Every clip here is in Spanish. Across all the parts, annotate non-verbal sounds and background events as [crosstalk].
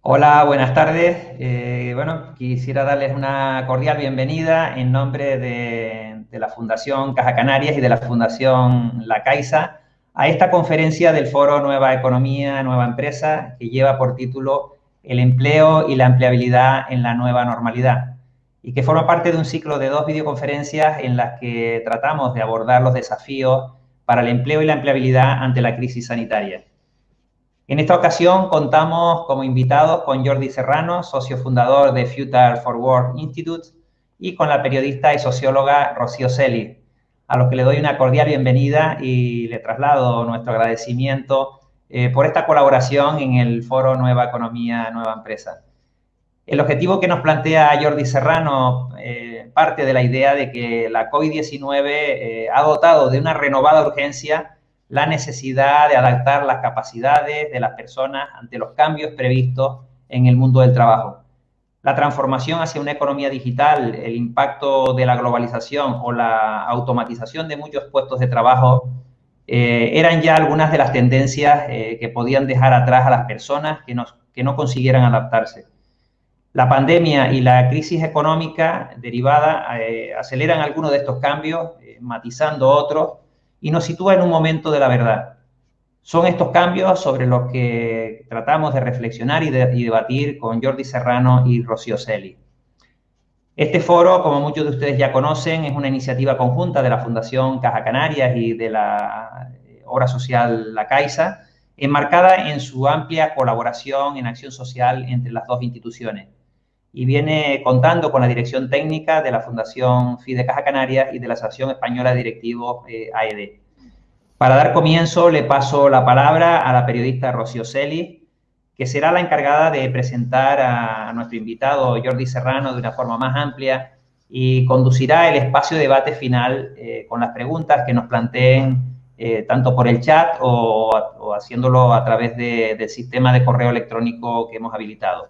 Hola, buenas tardes. Eh, bueno, quisiera darles una cordial bienvenida en nombre de, de, la Fundación Caja Canarias y de la Fundación La Caixa a esta conferencia del foro Nueva Economía, Nueva Empresa, que lleva por título El empleo y la empleabilidad en la nueva normalidad y que forma parte de un ciclo de dos videoconferencias en las que tratamos de abordar los desafíos para el empleo y la empleabilidad ante la crisis sanitaria. En esta ocasión contamos como invitados con Jordi Serrano, socio fundador de Future for Work Institute, y con la periodista y socióloga Rocío Celi, a los que le doy una cordial bienvenida y le traslado nuestro agradecimiento eh, por esta colaboración en el foro Nueva Economía, Nueva Empresa. El objetivo que nos plantea Jordi Serrano eh, parte de la idea de que la COVID-19 eh, ha dotado de una renovada urgencia la necesidad de adaptar las capacidades de las personas ante los cambios previstos en el mundo del trabajo. La transformación hacia una economía digital, el impacto de la globalización o la automatización de muchos puestos de trabajo eh, eran ya algunas de las tendencias eh, que podían dejar atrás a las personas que, nos, que no consiguieran adaptarse. La pandemia y la crisis económica derivada eh, aceleran algunos de estos cambios, matizando otros y nos sitúa en un momento de la verdad. Son estos cambios sobre los que tratamos de reflexionar y, debatir con Jordi Serrano y Rocío Celi. Este foro, como muchos de ustedes ya conocen, es una iniciativa conjunta de la Fundación Caja Canarias y de la eh, obra social La Caixa, enmarcada en su amplia colaboración en acción social entre las dos instituciones y viene contando con la dirección técnica de la Fundación FIDE Caja Canarias y de la Asociación Española de Directivos eh, AED. Para dar comienzo, le paso la palabra a la periodista Rocío Celis, que será la encargada de presentar a, nuestro invitado Jordi Serrano de una forma más amplia y conducirá el espacio de debate final eh, con las preguntas que nos planteen eh, tanto por el chat o, haciéndolo a través del sistema de correo electrónico que hemos habilitado.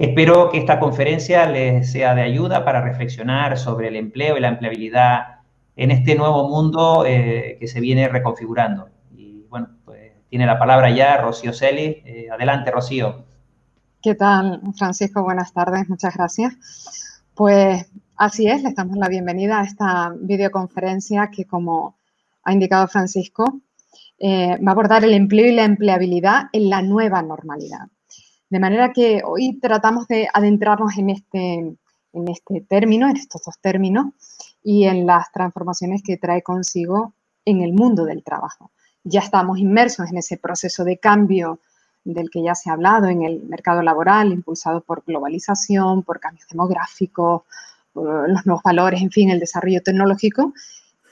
Espero que esta conferencia les sea de ayuda para reflexionar sobre el empleo y la empleabilidad en este nuevo mundo eh, que se viene reconfigurando. Y bueno, pues tiene la palabra ya Rocío Celis. Eh, adelante, Rocío. ¿Qué tal, Francisco? Buenas tardes, muchas gracias. Pues así es, le damos la bienvenida a esta videoconferencia que, como ha indicado Francisco, eh, va a abordar el empleo y la empleabilidad en la nueva normalidad. De manera que hoy tratamos de adentrarnos en este, en este término, en estos dos términos, y en las transformaciones que trae consigo en el mundo del trabajo. Ya estamos inmersos en ese proceso de cambio del que ya se ha hablado en el mercado laboral, impulsado por globalización, por cambios demográficos, los nuevos valores, en fin, el desarrollo tecnológico,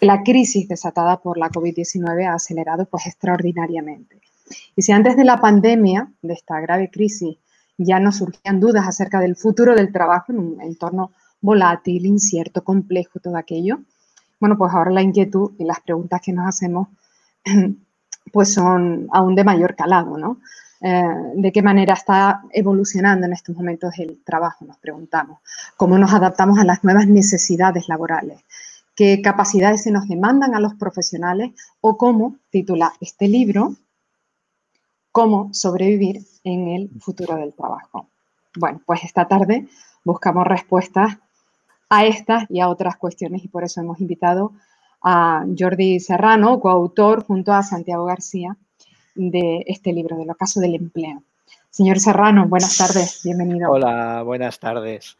la crisis desatada por la COVID-19 ha acelerado pues extraordinariamente. Y si antes de la pandemia, de esta grave crisis, ya nos surgían dudas acerca del futuro del trabajo en un entorno volátil, incierto, complejo, todo aquello, bueno, pues ahora la inquietud y las preguntas que nos hacemos [clears throat] pues son aún de mayor calado, ¿no? Eh, de qué manera está evolucionando en estos momentos el trabajo, nos preguntamos. Cómo nos adaptamos a las nuevas necesidades laborales. Qué capacidades se nos demandan a los profesionales o cómo titula este libro, cómo sobrevivir en el futuro del trabajo. Bueno, pues esta tarde buscamos respuestas a estas y a otras cuestiones y por eso hemos invitado a Jordi Serrano, coautor junto a Santiago García de este libro, lo ocaso del empleo. Señor Serrano, buenas tardes, bienvenido. Hola, buenas tardes.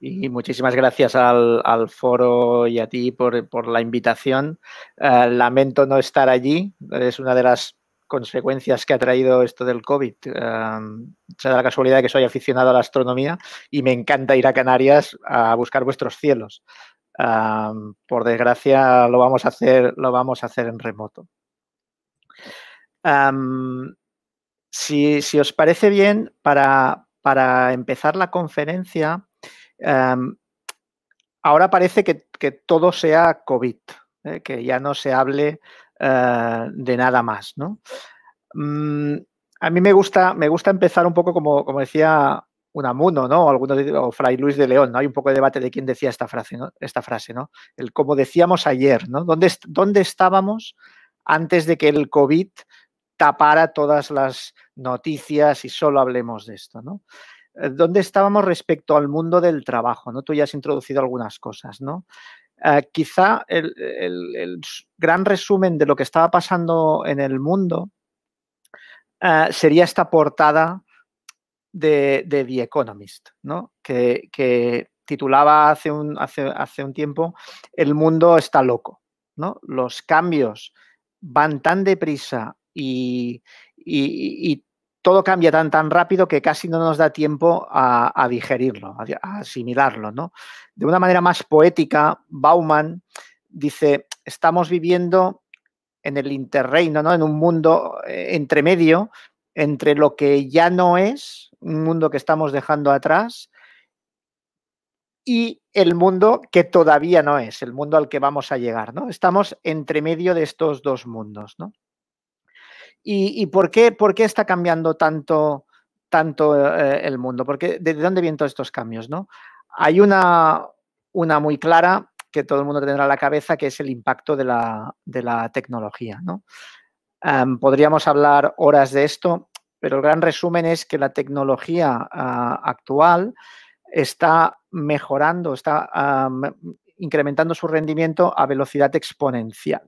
Y muchísimas gracias al, foro y a ti por, la invitación. Eh, lamento no estar allí, es una de las consecuencias que ha traído esto del COVID. Em, se da la casualidad que soy aficionado a la astronomía y me encanta ir a Canarias a buscar vuestros cielos. Em, por desgracia, lo vamos a hacer, lo vamos a hacer en remoto. Em, si, os parece bien, para, para empezar la conferencia, ahora parece que, todo sea COVID, eh, que ya no se hable eh, de nada más, ¿no? Mm, a mí me gusta, me gusta empezar un poco como, como decía Unamuno, ¿no? O, algunos, o Fray Luis de León, ¿no? Hay un poco de debate de quién decía esta frase, ¿no? Esta frase, ¿no? El como decíamos ayer, ¿no? ¿Dónde, estábamos antes de que el COVID tapara todas las noticias y solo hablemos de esto, ¿no? Eh, ¿Dónde estábamos respecto al mundo del trabajo? ¿no? Tú ya has introducido algunas cosas, ¿no? Eh, quizá el, gran resumen de lo que estaba pasando en el mundo eh, sería esta portada de, The Economist, ¿no? que, titulaba hace un, tiempo El mundo está loco. ¿no? Los cambios van tan deprisa y, y todo cambia tan, tan rápido que casi no nos da tiempo a, digerirlo, a, asimilarlo. ¿no? De una manera más poética, Bauman dice, estamos viviendo en el interreino, ¿no? en un mundo eh, entre medio, entre lo que ya no es, un mundo que estamos dejando atrás, y el mundo que todavía no es, el mundo al que vamos a llegar. ¿no? Estamos entre medio de estos dos mundos. ¿no? ¿Y, por, qué, por está cambiando tanto, tanto eh, el mundo? Porque, ¿De dónde vienen todos estos cambios? ¿no? Hay una, muy clara que todo el mundo tendrá en la cabeza, que es el impacto de la, tecnología. ¿no? Em, podríamos hablar horas de esto, pero el gran resumen es que la tecnología ah, actual está mejorando, está ah, incrementando su rendimiento a velocidad exponencial.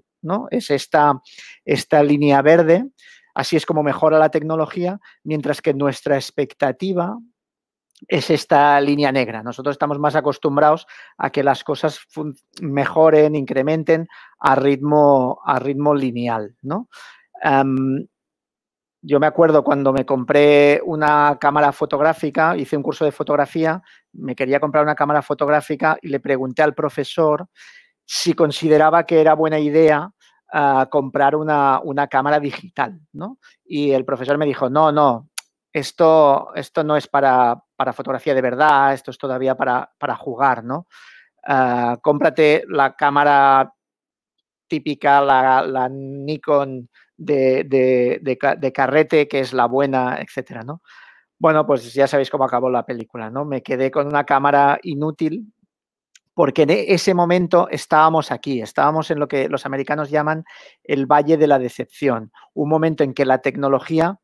Es esta, esta línea verde. Así es como mejora la tecnología, mientras que nuestra expectativa es esta línea negra. Nosotros estamos más acostumbrados a que las cosas mejoren, incrementen a ritmo, a ritmo lineal, em, yo me acuerdo cuando me compré una cámara fotográfica, hice un curso de fotografía, me quería comprar una cámara fotográfica y le pregunté al profesor si consideraba que era buena idea ah, comprar una, cámara digital, ¿no? Y el profesor me dijo, no, no, esto, esto no es para, para fotografía de verdad, esto es todavía para, para jugar, ¿no? Ah, cómprate la cámara típica, la, la Nikon de, de, carrete, que es la buena, etcétera, ¿no? Bueno, pues ya sabéis cómo acabó la película, ¿no? Me quedé con una cámara inútil porque en e-, ese momento estábamos aquí, estábamos en lo que los americanos llaman el valle de la decepción, un momento en que la tecnología,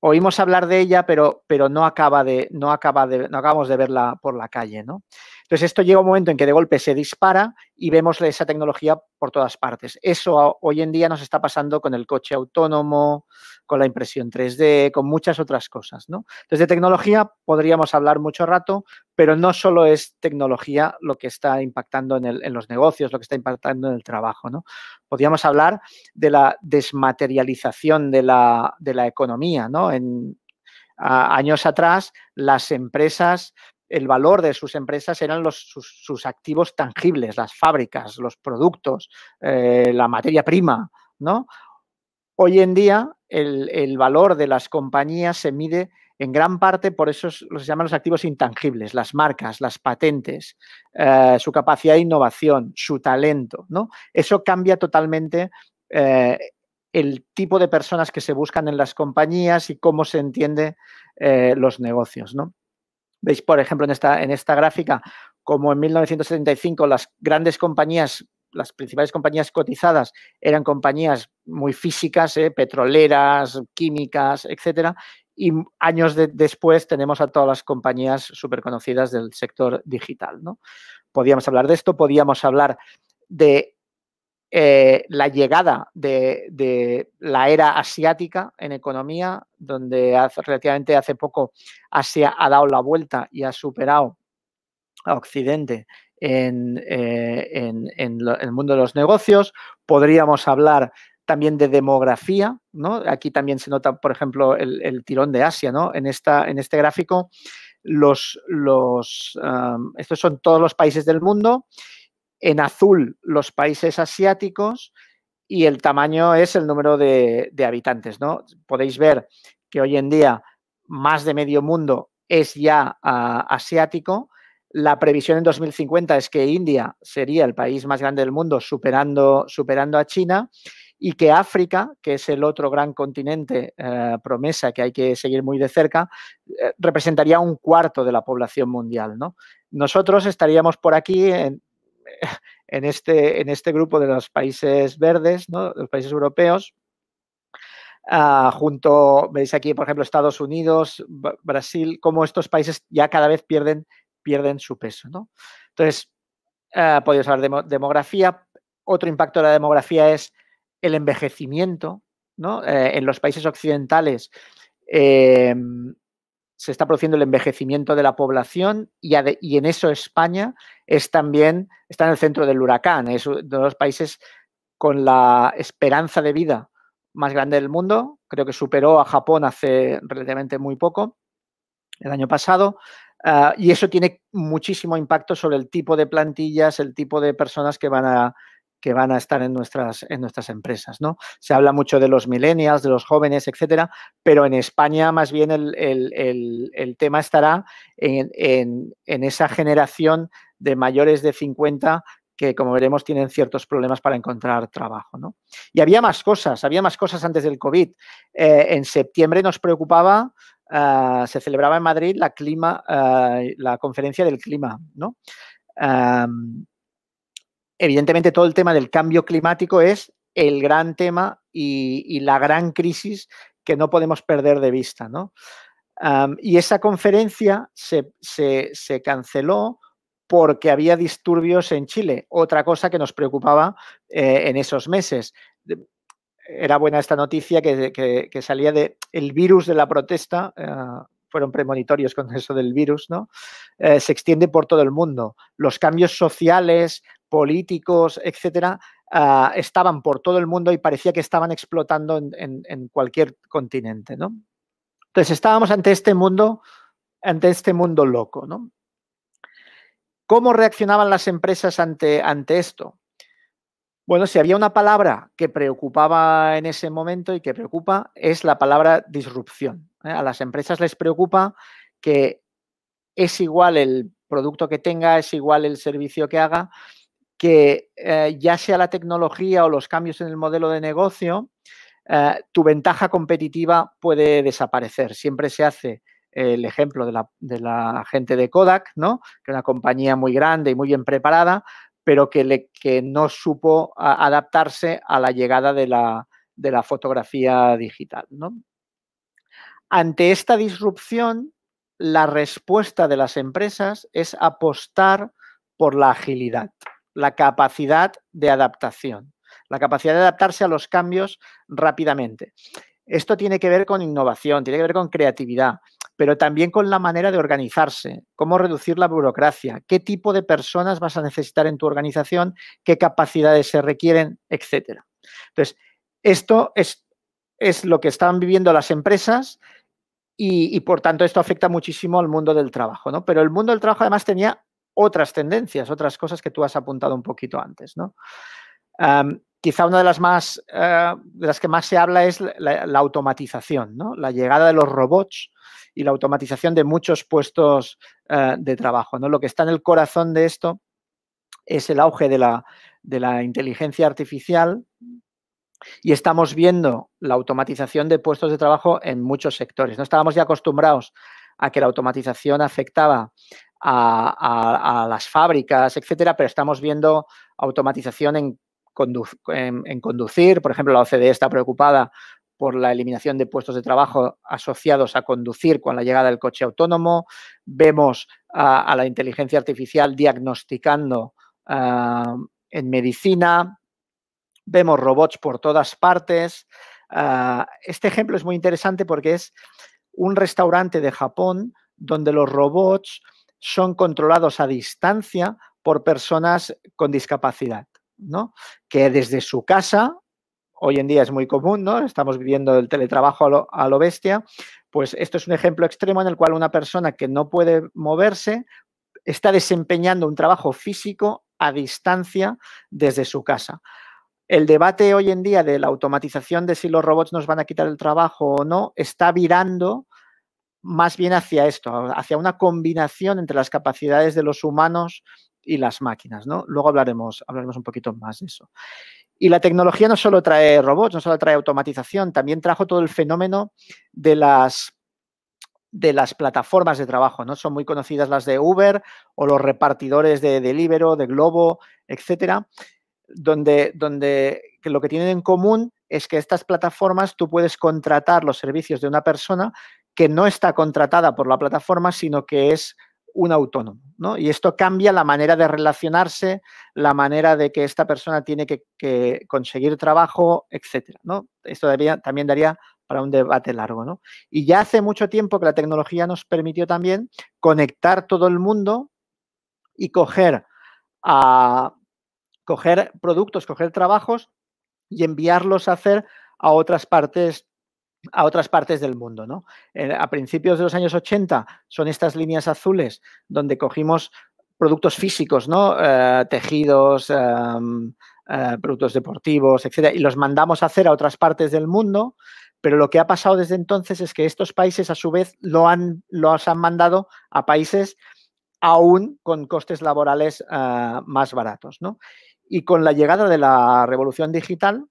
oímos hablar de ella, pero, pero no, acaba de, no, acaba de, no acabamos de verla por la calle. ¿no? Entonces, esto llega un momento en que de golpe se dispara y vemos esa tecnología por todas partes. Eso hoy en día nos está pasando con el coche autónomo, con la impresión 3D, con muchas otras cosas, ¿no? Entonces, de tecnología podríamos hablar mucho rato, pero no solo es tecnología lo que está impactando en, los negocios, lo que está impactando en el trabajo, ¿no? Podríamos hablar de la desmaterialización de la, economía, ¿no? En, años atrás, las empresas el valor de sus empresas eran los, sus, activos tangibles, las fábricas, los productos, eh, la materia prima, ¿no? Hoy en día el, el, valor de las compañías se mide en gran parte por esos, los llaman los activos intangibles, las marcas, las patentes, eh, su capacidad de innovación, su talento, ¿no? Eso cambia totalmente eh, el tipo de personas que se buscan en las compañías y cómo se entiende los negocios, ¿no? Veis, por ejemplo, en esta, en esta gráfica, como en 1975 las grandes compañías las principales compañías cotizadas eran compañías muy físicas, eh, petroleras, químicas, etcétera. Y años después tenemos a todas las compañías súper conocidas del sector digital. ¿no? Podíamos hablar de esto, podíamos hablar de eh, la llegada de, la era asiática en economía, donde relativamente hace poco Asia ha dado la vuelta y ha superado a Occidente en, eh, el mundo de los negocios. Podríamos hablar también de demografía, Aquí también se nota, por ejemplo, el, tirón de Asia, ¿no? En, esta, en este gráfico, los, estos son todos los países del mundo en azul los países asiáticos y el tamaño es el número de, habitantes. ¿no? Podéis ver que hoy en día más de medio mundo es ya ah, asiático. La previsión en 2050 es que India sería el país más grande del mundo, superando, superando a China, y que África, que es el otro gran continente eh, promesa que hay que seguir muy de cerca, eh, representaría un cuarto de la población mundial. ¿no? Nosotros estaríamos por aquí en, [laughs] en, este, en este grupo de los países verdes, ¿no? de los países europeos, ah, junto, veis aquí, por ejemplo, Estados Unidos, Brasil, cómo estos países ya cada vez pierden, pierden su peso. Entonces, ah, podéis hablar de demografía. Otro impacto de la demografía es el envejecimiento. Eh, en los países occidentales, em, se está produciendo el envejecimiento de la población y, en eso España es también, está en el centro del huracán, es uno de los países con la esperanza de vida más grande del mundo, creo que superó a Japón hace relativamente muy poco, el año pasado, ah, y eso tiene muchísimo impacto sobre el tipo de plantillas, el tipo de personas que van a, que van a estar en nuestras, en nuestras empresas. ¿no? Se habla mucho de los millennials, de los jóvenes, etcétera, pero en España más bien el, tema estará en, esa generación de mayores de 50 que, como veremos, tienen ciertos problemas para encontrar trabajo. Y había más cosas, había más cosas antes del COVID. Eh, en septiembre nos preocupaba, ah, se celebraba en Madrid la, clima, ah, la conferencia del clima, ¿no? evidentemente todo el tema del cambio climático es el gran tema y, la gran crisis que no podemos perder de vista. ¿no? y esa conferencia se, canceló porque había disturbios en Chile, otra cosa que nos preocupaba eh, en esos meses. Era buena esta noticia que, salía del el virus de la protesta. Eh, fueron premonitorios con [laughs] eso del virus, ¿no? Eh, se extiende por todo el mundo. Los cambios sociales, políticos, etcétera, ah, estaban por todo el mundo y parecía que estaban explotando en, cualquier continente, ¿no? Entonces estábamos ante este mundo, ante este mundo loco, ¿no? ¿Cómo reaccionaban las empresas ante, ante esto? Bueno, si había una palabra que preocupaba en ese momento y que preocupa, es la palabra disrupción. ¿eh? A las empresas les preocupa que es igual el producto que tenga, es igual el servicio que haga, que eh, ya sea la tecnología o los cambios en el modelo de negocio, eh, tu ventaja competitiva puede desaparecer. Siempre se hace el ejemplo de la, gente de Kodak, ¿no? que es una compañía muy grande y muy bien preparada, pero que, no supo adaptarse a la llegada de la, fotografía digital. Ante esta disrupción, la respuesta de las empresas es apostar por la agilidad, la capacidad de adaptación, la capacidad de adaptarse a los cambios rápidamente. Esto tiene que ver con innovación, tiene que ver con creatividad, pero también con la manera de organizarse, cómo reducir la burocracia, qué tipo de personas vas a necesitar en tu organización, qué capacidades se requieren, etcétera. Entonces, esto es, es, lo que están viviendo las empresas y, por tanto, esto afecta muchísimo al mundo del trabajo, ¿no? Pero el mundo del trabajo además tenía otras tendencias, otras cosas que tú has apuntado un poquito antes, ¿no? quizá una de las más eh, de las que más se habla es la, automatización, La llegada de los robots y la automatización de muchos puestos eh, de trabajo. ¿no? Lo que está en el corazón de esto es el auge de la, de la inteligencia artificial y estamos viendo la automatización de puestos de trabajo en muchos sectores. No estábamos ya acostumbrados a que la automatización afectaba a, las fábricas, etcétera, pero estamos viendo automatización en en, conducir. Por ejemplo, la OCDE está preocupada por la eliminación de puestos de trabajo asociados a conducir con la llegada del coche autónomo. Vemos a, la inteligencia artificial diagnosticando ah, en medicina. Vemos robots por todas partes. Ah, este ejemplo es muy interesante porque es un restaurante de Japón donde los robots son controlados a distancia por personas con discapacidad. Que desde su casa, hoy en día es muy común, ¿no? Estamos viviendo el teletrabajo a lo, a lo bestia. Pues esto es un ejemplo extremo en el cual una persona que no puede moverse está desempeñando un trabajo físico a distancia desde su casa. El debate hoy en día de la automatización de si los robots nos van a quitar el trabajo o no está virando más bien hacia esto, hacia una combinación entre las capacidades de los humanos y las máquinas, ¿no? Luego hablaremos, hablaremos un poquito más de eso. Y la tecnología no solo trae robots, no solo trae automatización, también trajo todo el fenómeno de las de las plataformas de trabajo, ¿no? Son muy conocidas las de Uber o los repartidores de Deliveroo, de Globo, etcétera, donde, donde lo que tienen en común es que estas plataformas tú puedes contratar los servicios de una persona que no está contratada por la plataforma, sino que es un autónomo. ¿no? Y esto cambia la manera de relacionarse, la manera de que esta persona tiene que, conseguir trabajo, etc. ¿no? Esto también daría para un debate largo. ¿no? Y ya hace mucho tiempo que la tecnología nos permitió también conectar todo el mundo y coger, a, ah, coger productos, coger trabajos y enviarlos a hacer a otras partes a otras partes del mundo. ¿no? Eh, a principios de los años 80 son estas líneas azules donde cogimos productos físicos, ¿no? Eh, tejidos, em, eh, productos deportivos, etcétera, y los mandamos a hacer a otras partes del mundo. Pero lo que ha pasado desde entonces es que estos países, a su vez, lo han, los han mandado a países aún con costes laborales más baratos. Y con la llegada de la revolución digital,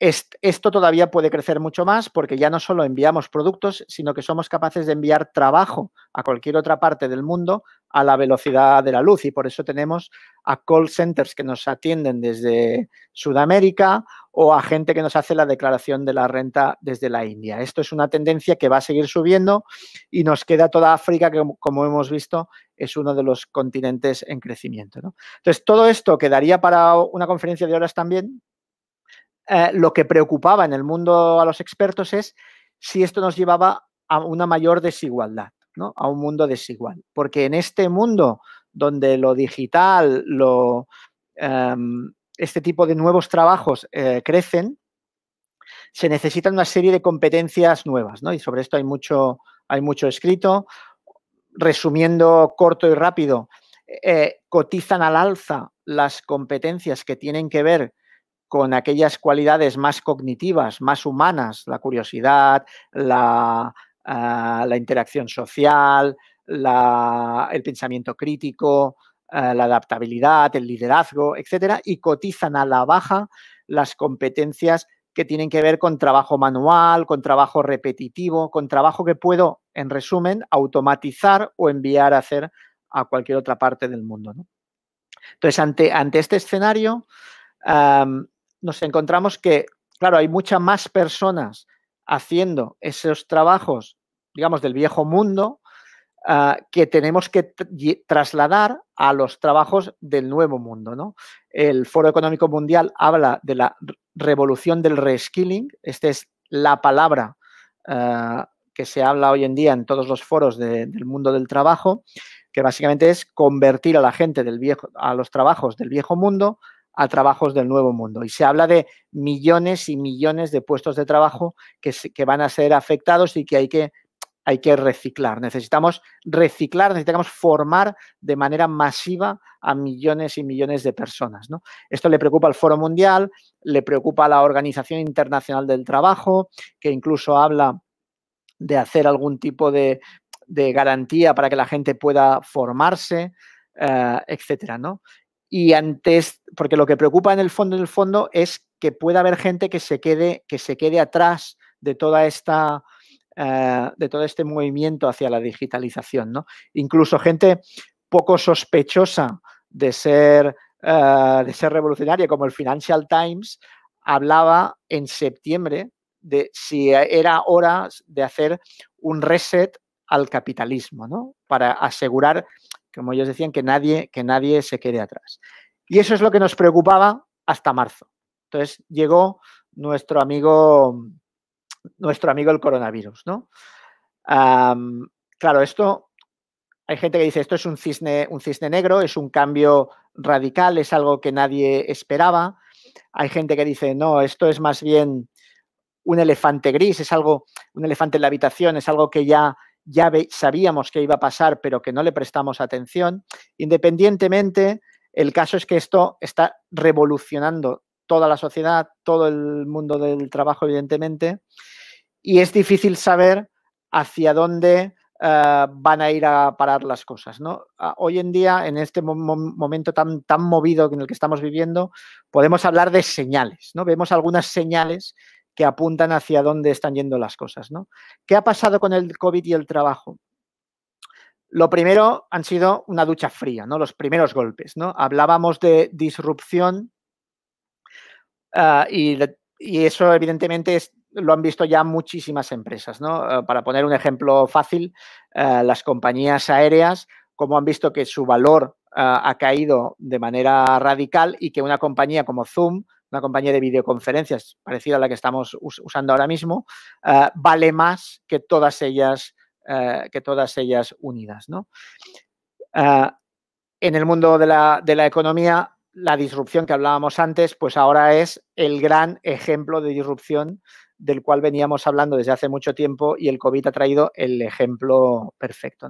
esto todavía puede crecer mucho más porque ya no solo enviamos productos, sino que somos capaces de enviar trabajo a cualquier otra parte del mundo a la velocidad de la luz y por eso tenemos a call centers que nos atienden desde Sudamérica o a gente que nos hace la declaración de la renta desde la India. Esto es una tendencia que va a seguir subiendo y nos queda toda África que, como hemos visto, es uno de los continentes en crecimiento. Entonces, todo esto quedaría para una conferencia de horas también, eh, lo que preocupaba en el mundo a los expertos es si esto nos llevaba a una mayor desigualdad, ¿no? a un mundo desigual. Porque en este mundo donde lo digital, lo, em, este tipo de nuevos trabajos eh, crecen, se necesitan una serie de competencias nuevas, Y sobre esto hay mucho, hay mucho escrito. Resumiendo corto y rápido, eh, cotizan al alza las competencias que tienen que ver con aquellas cualidades más cognitivas, más humanas, la curiosidad, la, ah, interacción social, el pensamiento crítico, ah, la adaptabilidad, el liderazgo, etcétera, y cotizan a la baja las competencias que tienen que ver con trabajo manual, con trabajo repetitivo, con trabajo que puedo, en resumen, automatizar o enviar a hacer a cualquier otra parte del mundo. Entonces, ante, este escenario, nos encontramos que, claro, hay muchas más personas haciendo esos trabajos, digamos, del viejo mundo, ah, que tenemos que trasladar a los trabajos del nuevo mundo. ¿no? El Foro Económico Mundial habla de la revolución del reskilling, esta es la palabra ah, que se habla hoy en día en todos los foros del mundo del trabajo, que básicamente es convertir a la gente del viejo, a los trabajos del viejo mundo a trabajos del nuevo mundo. Y se habla de millones y millones de puestos de trabajo que, van a ser afectados y que hay que hay que reciclar. Necesitamos reciclar, necesitamos formar de manera masiva a millones y millones de personas. Esto le preocupa al Foro Mundial, le preocupa a la Organización Internacional del Trabajo, que incluso habla de hacer algún tipo de, garantía para que la gente pueda formarse, eh, etcétera. ¿no? Y antes, porque lo que preocupa en el fondo, fondo, es que pueda haber gente que se quede, que se quede atrás de toda esta, eh, de todo este movimiento hacia la digitalización, ¿no? Incluso gente poco sospechosa de ser, eh, de ser revolucionaria, como el Financial Times, hablaba en septiembre de si era hora de hacer un reset al capitalismo, ¿no? Para asegurar como ellos decían, que nadie, que nadie se quede atrás. Y eso es lo que nos preocupaba hasta marzo. Entonces llegó nuestro amigo, nuestro amigo el coronavirus, claro, esto, hay gente que dice, esto es un cisne, un cisne negro, es un cambio radical, es algo que nadie esperaba. Hay gente que dice, no, esto es más bien un elefante gris, es algo, un elefante en la habitación, es algo que ya ya sabíamos que iba a pasar, pero que no le prestamos atención. Independientemente, el caso es que esto está revolucionando toda la sociedad, todo el mundo del trabajo, evidentemente, y es difícil saber hacia dónde eh, van a ir a parar las cosas. hoy en día, en este momento tan, tan movido en el que estamos viviendo, podemos hablar de señales. ¿no? Vemos algunas señales que apuntan hacia dónde están yendo las cosas. ¿no? ¿Qué ha pasado con el COVID y el trabajo? Lo primero han sido una ducha fría, ¿no? Los primeros golpes, ¿no? Hablábamos de disrupción ah, y, eso evidentemente lo han visto ya muchísimas empresas, ¿no? Ah, para poner un ejemplo fácil, ah, las compañías aéreas, como han visto que su valor ha caído de manera radical y que una compañía como Zoom una compañía de videoconferencias parecida a la que estamos usando ahora mismo, eh, vale más que todas ellas, eh, que todas ellas unidas. ¿no? Eh, en el mundo de la, de la, economía, la disrupción que hablábamos antes, pues ahora es el gran ejemplo de disrupción del cual veníamos hablando desde hace mucho tiempo y el COVID ha traído el ejemplo perfecto.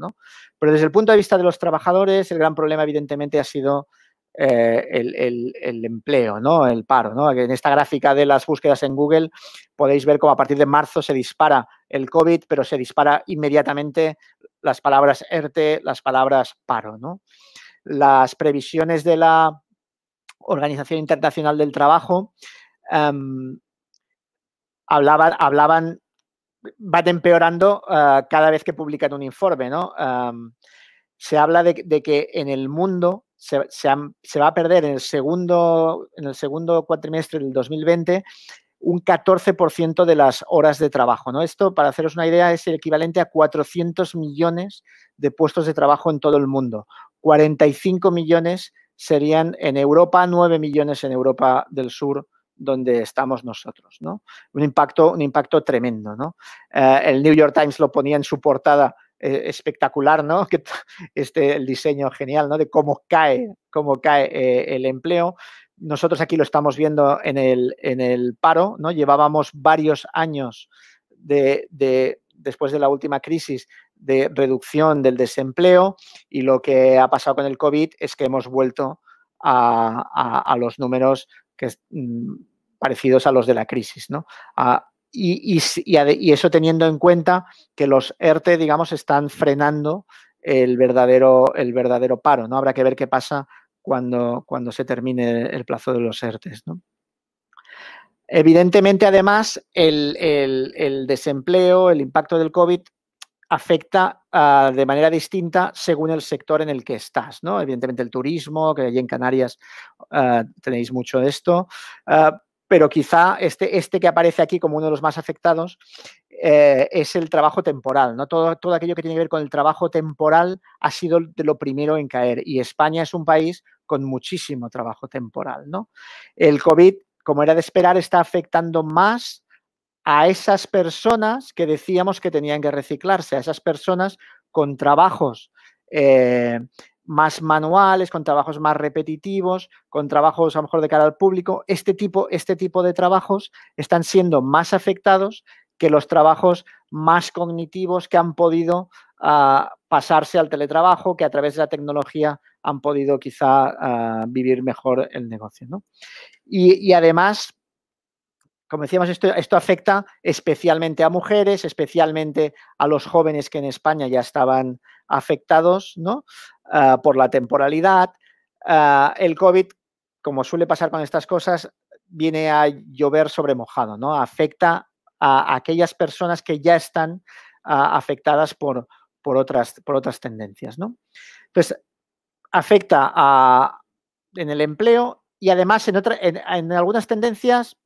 Pero desde el punto de vista de los trabajadores, el gran problema evidentemente ha sido eh, el, empleo, ¿no? el paro. ¿no? En esta gráfica de las búsquedas en Google podéis ver cómo a partir de marzo se dispara el COVID, pero se dispara inmediatamente las palabras ERTE, las palabras paro. ¿no? Las previsiones de la Organización Internacional del Trabajo em, hablaban, hablaban, van empeorando eh, cada vez que publican un informe. ¿no? Em, se habla de que en el mundo se, va a perder en el, segundo, en el segundo cuatrimestre del 2020 un 14% de las horas de trabajo. ¿no? Esto, para haceros una idea, es el equivalente a 400 millones de puestos de trabajo en todo el mundo. 45 millones serían en Europa, 9 millones en Europa del Sur, donde estamos nosotros. ¿no? Un, impacto, un impacto tremendo. Eh, el New York Times lo ponía en su portada eh, espectacular, ¿no? [laughs] Que este el diseño genial, ¿no? De cómo cae, cómo cae eh, el empleo. Nosotros aquí lo estamos viendo en el, en el paro, ¿no? Llevábamos varios años de, después de la última crisis de reducción del desempleo y lo que ha pasado con el COVID es que hemos vuelto a, los números que, mm, parecidos a los de la crisis, ¿no? A y, eso teniendo en cuenta que los ERTE, digamos, están frenando el verdadero, el verdadero paro. ¿no? Habrá que ver qué pasa cuando, cuando se termine el plazo de los ERTE. Evidentemente, además, el, desempleo, el impacto del COVID afecta ah, de manera distinta según el sector en el que estás, ¿no? Evidentemente el turismo, que allí en Canarias ah, tenéis mucho de esto, ah, pero quizá este, este que aparece aquí como uno de los más afectados eh, es el trabajo temporal. ¿no? Todo, todo aquello que tiene que ver con el trabajo temporal ha sido de lo primero en caer y España es un país con muchísimo trabajo temporal. ¿no? El COVID, como era de esperar, está afectando más a esas personas que decíamos que tenían que reciclarse, a esas personas con trabajos eh, más manuales, con trabajos más repetitivos, con trabajos a lo mejor de cara al público, este tipo, este tipo de trabajos están siendo más afectados que los trabajos más cognitivos que han podido ah, pasarse al teletrabajo, que a través de la tecnología han podido quizá ah, vivir mejor el negocio. ¿no? Y, además, como decíamos, esto, esto, afecta especialmente a mujeres, especialmente a los jóvenes que en España ya estaban afectados, ¿no? Ah, por la temporalidad. Ah, el COVID, como suele pasar con estas cosas, viene a llover sobre mojado, ¿no? Afecta a aquellas personas que ya están ah, afectadas por, por, otras, por otras tendencias, ¿no? Entonces, afecta en el empleo y además en, otra, en algunas tendencias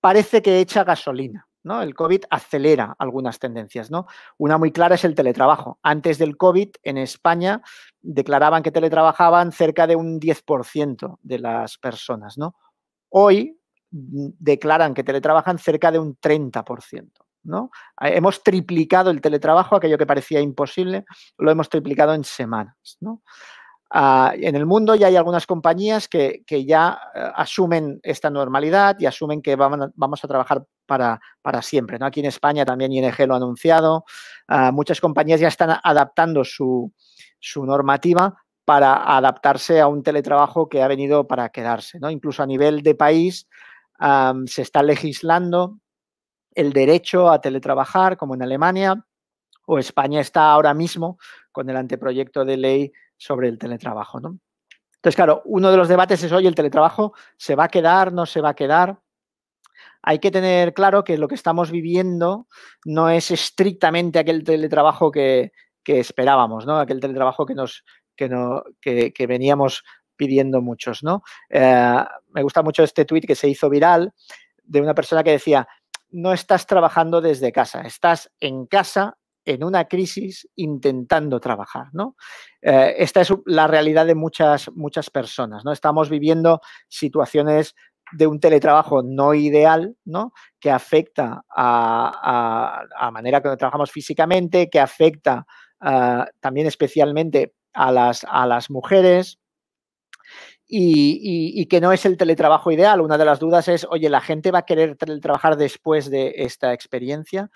parece que echa gasolina. El COVID acelera algunas tendencias, ¿no? Una muy clara es el teletrabajo. Antes del COVID, en España, declaraban que teletrabajaban cerca de un 10% de las personas, ¿no? Hoy mm, declaran que teletrabajan cerca de un 30%. ¿No? Ah, hemos triplicado el teletrabajo, aquello que parecía imposible, lo hemos triplicado en semanas. ¿no? Ah, en el mundo ya hay algunas compañías que, ya eh, asumen esta normalidad y asumen que vamos a trabajar para, siempre. ¿no? Aquí en España también ING lo ha anunciado. Ah, muchas compañías ya están adaptando su, normativa para adaptarse a un teletrabajo que ha venido para quedarse. Incluso a nivel de país se está legislando el derecho a teletrabajar, como en Alemania, o España está ahora mismo con el anteproyecto de ley sobre el teletrabajo. ¿no? Entonces, claro, uno de los debates es, hoy el teletrabajo se va a quedar, no se va a quedar. Hay que tener claro que lo que estamos viviendo no es estrictamente aquel teletrabajo que, esperábamos, ¿no? Aquel teletrabajo que nos que, no, que, veníamos pidiendo muchos, ¿no? Eh, me gusta mucho este tuit que se hizo viral de una persona que decía, no estás trabajando desde casa, estás en casa en una crisis intentando trabajar, ¿no? Eh, esta es la realidad de muchas, muchas personas, ¿no? Estamos viviendo situaciones de un teletrabajo no ideal, ¿no? Que afecta a, manera que trabajamos físicamente, que afecta ah, también especialmente a las, a las mujeres, y, y, que no es el teletrabajo ideal. Una de las dudas es, oye, ¿la gente va a querer trabajar después de esta experiencia?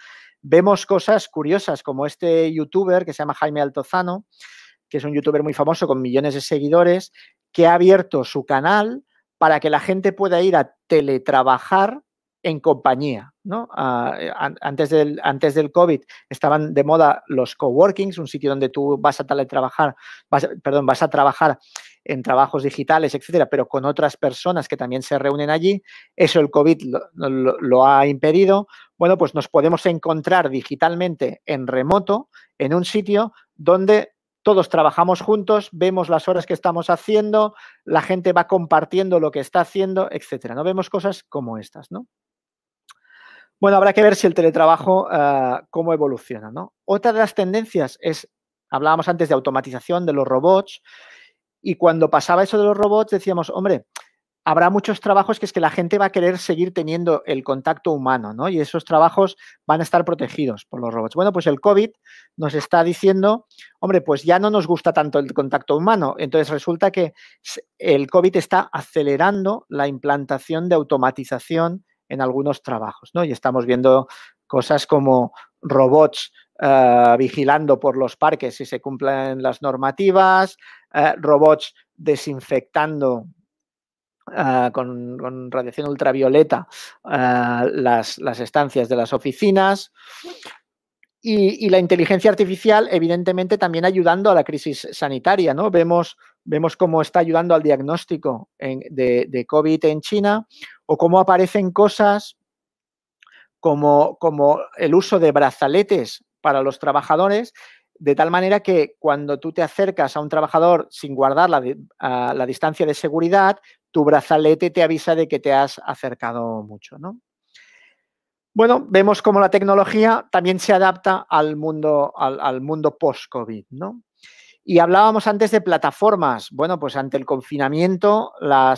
vemos cosas curiosas como este youtuber que se llama Jaime Altozano, que es un youtuber muy famoso con millones de seguidores, que ha abierto su canal para que la gente pueda ir a teletrabajar en compañía. ¿no? antes, del, antes del COVID estaban de moda los coworkings, un sitio donde tú vas a teletrabajar, perdón, vas a trabajar en trabajos digitales, etcétera, pero con otras personas que también se reúnen allí, eso el COVID lo, ha impedido. Bueno, pues nos podemos encontrar digitalmente en remoto, en un sitio donde todos trabajamos juntos, vemos las horas que estamos haciendo, la gente va compartiendo lo que está haciendo, etcétera. No vemos cosas como estas, ¿no? Bueno, habrá que ver si el teletrabajo eh, cómo evoluciona, ¿no? Otra de las tendencias es, hablábamos antes de automatización de los robots y cuando pasaba eso de los robots, decíamos, hombre, habrá muchos trabajos que es que la gente va a querer seguir teniendo el contacto humano, ¿no? Y esos trabajos van a estar protegidos por los robots. Bueno, pues el COVID nos está diciendo, hombre, pues ya no nos gusta tanto el contacto humano. Entonces resulta que el COVID está acelerando la implantación de automatización en algunos trabajos, ¿no? Y estamos viendo cosas como robots eh, vigilando por los parques si se cumplen las normativas, robots desinfectando ah, con, radiación ultravioleta ah, las, estancias de las oficinas. Y, la inteligencia artificial, evidentemente, también ayudando a la crisis sanitaria. ¿no? Vemos, vemos cómo está ayudando al diagnóstico de, de, COVID en China o cómo aparecen cosas como, como el uso de brazaletes para los trabajadores de tal manera que cuando tú te acercas a un trabajador sin guardar la, distancia de seguridad, tu brazalete te avisa de que te has acercado mucho, ¿no? Bueno, vemos cómo la tecnología también se adapta al mundo, al, mundo post-COVID, ¿no? Y hablábamos antes de plataformas. Bueno, pues ante el confinamiento, la,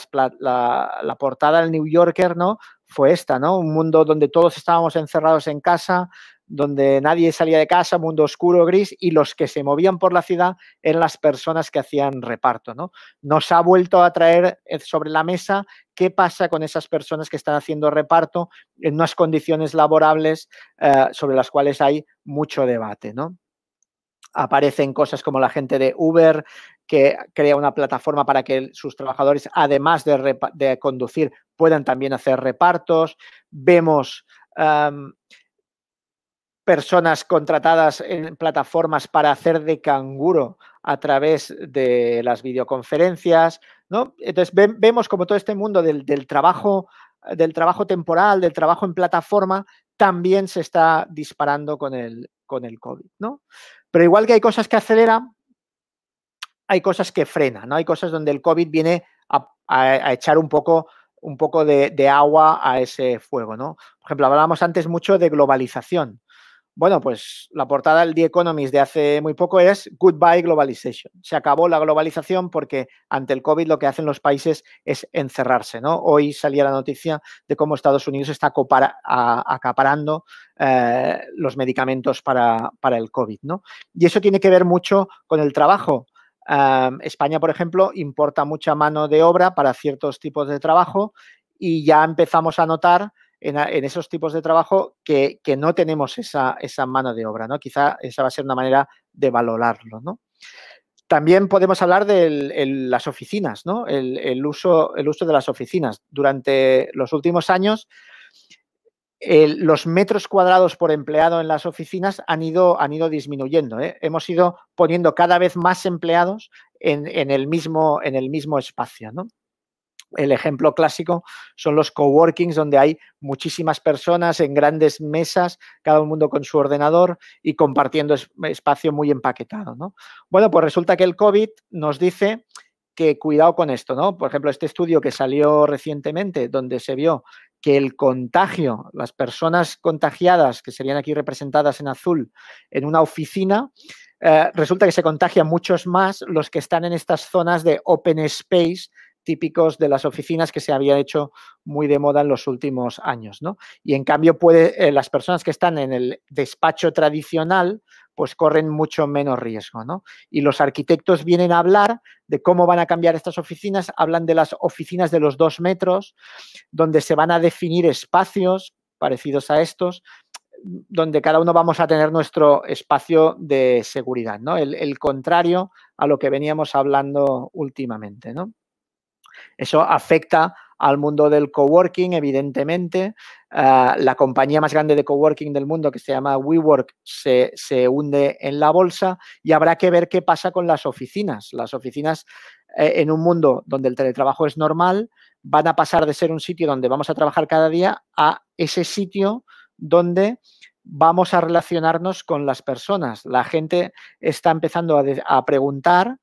portada del New Yorker, ¿no? Fue esta, ¿no? Un mundo donde todos estábamos encerrados en casa, donde nadie salía de casa, mundo oscuro, gris, y los que se movían por la ciudad eran las personas que hacían reparto. ¿no? Nos ha vuelto a traer eh, sobre la mesa qué pasa con esas personas que están haciendo reparto en unas condiciones laborables eh, sobre las cuales hay mucho debate. ¿no? Aparecen cosas como la gente de Uber, que crea una plataforma para que sus trabajadores, además de, conducir, puedan también hacer repartos. Vemos personas contratadas en plataformas para hacer de canguro a través de las videoconferencias, ¿no? Entonces vemos como todo este mundo del, trabajo del trabajo temporal, del trabajo en plataforma, también se está disparando con el, con el COVID, ¿no? Pero igual que hay cosas que aceleran, hay cosas que frenan, ¿no? Hay cosas donde el COVID viene a, echar un poco un poco de, de, agua a ese fuego, ¿no? Por ejemplo, hablábamos antes mucho de globalización. Bueno, pues la portada del The Economist de hace muy poco es Goodbye Globalization. Se acabó la globalización porque ante el COVID lo que hacen los países es encerrarse, ¿no? Hoy salía la noticia de cómo Estados Unidos está acaparando eh, los medicamentos para, el COVID, ¿no? Y eso tiene que ver mucho con el trabajo. Eh, España, por ejemplo, importa mucha mano de obra para ciertos tipos de trabajo y ya empezamos a notar en, esos tipos de trabajo que, no tenemos esa, mano de obra, ¿no? Quizá esa va a ser una manera de valorarlo, ¿no? También podemos hablar de las oficinas, ¿no? El, uso, el uso de las oficinas. Durante los últimos años, los metros cuadrados por empleado en las oficinas han ido, han ido disminuyendo. ¿eh? Hemos ido poniendo cada vez más empleados en, en, el, mismo, en el mismo espacio. ¿no? el ejemplo clásico son los coworkings donde hay muchísimas personas en grandes mesas, cada mundo con su ordenador y compartiendo espacio muy empaquetado. ¿no? Bueno, pues resulta que el COVID nos dice que cuidado con esto, ¿no? Por ejemplo, este estudio que salió recientemente donde se vio que el contagio, las personas contagiadas, que serían aquí representadas en azul, en una oficina, eh, resulta que se contagian muchos más los que están en estas zonas de open space típicos de las oficinas que se había hecho muy de moda en los últimos años. ¿no? Y en cambio, puede, eh, las personas que están en el despacho tradicional, pues corren mucho menos riesgo. ¿no? Y los arquitectos vienen a hablar de cómo van a cambiar estas oficinas, hablan de las oficinas de los dos metros, donde se van a definir espacios parecidos a estos, donde cada uno vamos a tener nuestro espacio de seguridad, ¿no? El, el contrario a lo que veníamos hablando últimamente, ¿no? Eso afecta al mundo del coworking, evidentemente. Ah, la compañía más grande de coworking del mundo, que se llama WeWork, se, se, hunde en la bolsa y habrá que ver qué pasa con las oficinas. Las oficinas, eh, en un mundo donde el teletrabajo es normal, van a pasar de ser un sitio donde vamos a trabajar cada día a ese sitio donde vamos a relacionarnos con las personas. La gente está empezando a preguntar,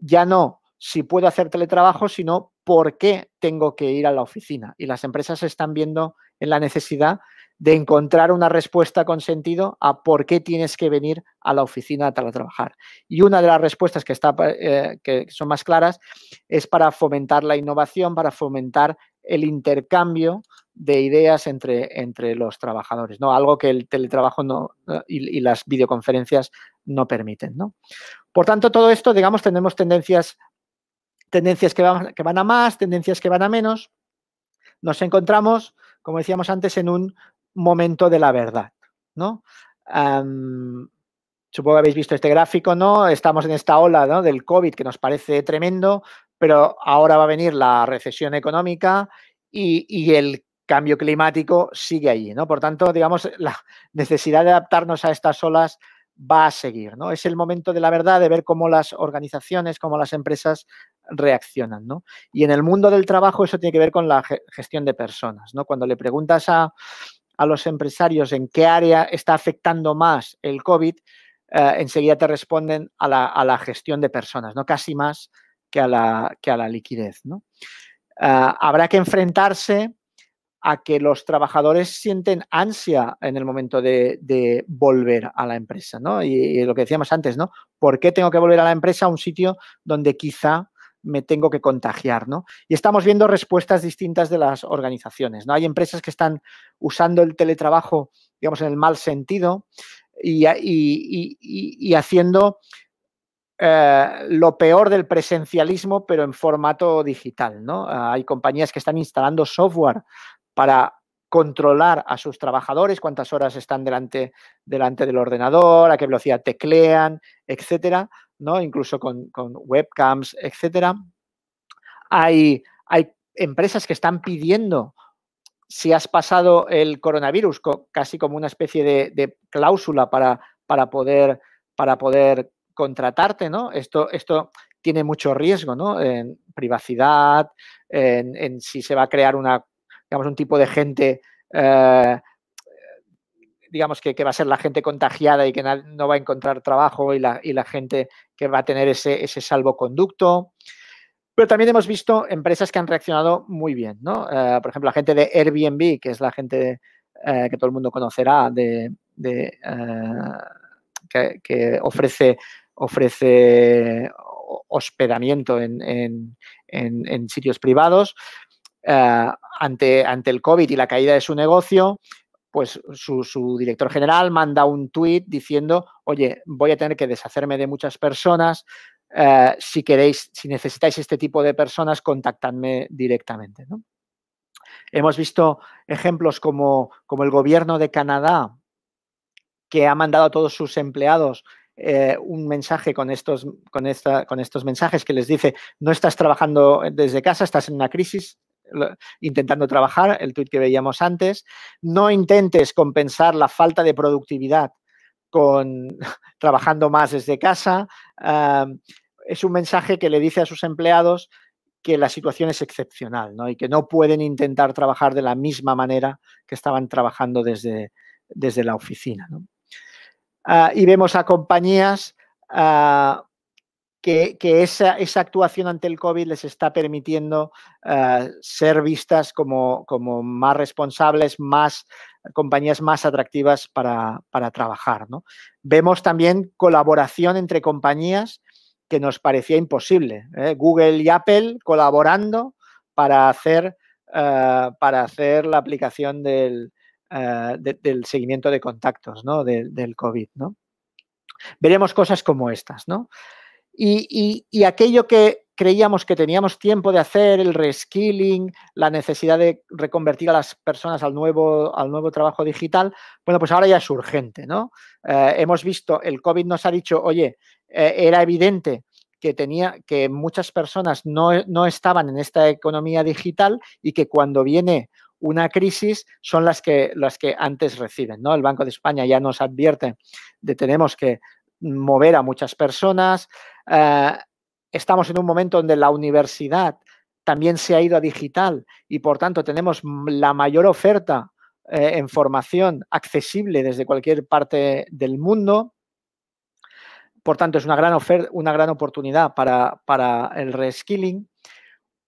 ya no si puedo hacer teletrabajo, sino por qué tengo que ir a la oficina. Y las empresas están viendo en la necesidad de encontrar una respuesta con sentido a por qué tienes que venir a la oficina a trabajar. Y una de las respuestas que, está, eh, que son más claras es para fomentar la innovación, para fomentar el intercambio de ideas entre, entre los trabajadores, ¿no? Algo que el teletrabajo no, y, y las videoconferencias no permiten, ¿no? Por tanto, todo esto, digamos, tenemos tendencias tendencias que van, a más, tendencias que van a menos, nos encontramos, como decíamos antes, en un momento de la verdad. ¿no? supongo que habéis visto este gráfico, ¿no? Estamos en esta ola del COVID que nos parece tremendo, pero ahora va a venir la recesión económica y, el cambio climático sigue allí, ¿no? Por tanto, digamos, la necesidad de adaptarnos a estas olas va a seguir. ¿no? Es el momento de la verdad de ver cómo las organizaciones, cómo las empresas reaccionan. Y en el mundo del trabajo eso tiene que ver con la gestión de personas. ¿no? Cuando le preguntas a, a los empresarios en qué área está afectando más el COVID, eh, enseguida te responden a la, gestión de personas, ¿no? casi más que a la, que a la liquidez. ¿no? Eh, habrá que enfrentarse a que los trabajadores sienten ansia en el momento de, volver a la empresa, ¿no? Y, lo que decíamos antes, ¿no? ¿Por qué tengo que volver a la empresa a un sitio donde quizá me tengo que contagiar, ¿no? Y estamos viendo respuestas distintas de las organizaciones, ¿no? Hay empresas que están usando el teletrabajo, digamos, en el mal sentido y, haciendo eh, lo peor del presencialismo, pero en formato digital. ¿no? hay compañías que están instalando software para controlar a sus trabajadores, cuántas horas están delante, del ordenador, a qué velocidad teclean, etcétera, ¿no? Incluso con, webcams, etcétera. Hay, empresas que están pidiendo si has pasado el coronavirus, casi como una especie de, cláusula para, poder, contratarte, ¿no? Esto, tiene mucho riesgo, ¿no? En privacidad, en si se va a crear una digamos, un tipo de gente, eh, digamos, que, va a ser la gente contagiada y que no va a encontrar trabajo y la, gente que va a tener ese, salvoconducto. Pero también hemos visto empresas que han reaccionado muy bien, ¿no? Eh, por ejemplo, la gente de Airbnb, que es la gente eh, que todo el mundo conocerá, de, que, ofrece, ofrece hospedamiento en, sitios privados, eh, ante, ante el COVID y la caída de su negocio, pues su, director general manda un tuit diciendo, oye, voy a tener que deshacerme de muchas personas. Eh, si queréis, si necesitáis este tipo de personas, contactadme directamente. Hemos visto ejemplos como, como, el gobierno de Canadá, que ha mandado a todos sus empleados eh, un mensaje con estos, con estos mensajes que les dice, no estás trabajando desde casa, estás en una crisis, intentando trabajar, el tuit que veíamos antes. No intentes compensar la falta de productividad con [laughs] trabajando más desde casa. es un mensaje que le dice a sus empleados que la situación es excepcional ¿no? y que no pueden intentar trabajar de la misma manera que estaban trabajando desde, desde la oficina. Ah, y vemos a compañías ah, que, esa, actuación ante el COVID les está permitiendo ah, ser vistas como, más responsables, más compañías más atractivas para, trabajar. ¿no? Vemos también colaboración entre compañías que nos parecía imposible. ¿eh? Google y Apple colaborando para hacer, ah, para hacer la aplicación del, ah, seguimiento de contactos ¿no? del COVID. ¿no? Veremos cosas como estas. Y, aquello que creíamos que teníamos tiempo de hacer, el reskilling, la necesidad de reconvertir a las personas al nuevo, al nuevo trabajo digital, bueno, pues ahora ya es urgente, ¿no? Eh, hemos visto, el COVID nos ha dicho, oye, eh, era evidente que tenía que muchas personas no, no estaban en esta economía digital y que cuando viene una crisis son las que, las que antes reciben. ¿no? El Banco de España ya nos advierte de tenemos que mover a muchas personas. Eh, estamos en un momento donde la universidad también se ha ido a digital y por tanto tenemos la mayor oferta eh, en formación accesible desde cualquier parte del mundo. Por tanto, es una gran, oferta, una gran oportunidad para, el reskilling.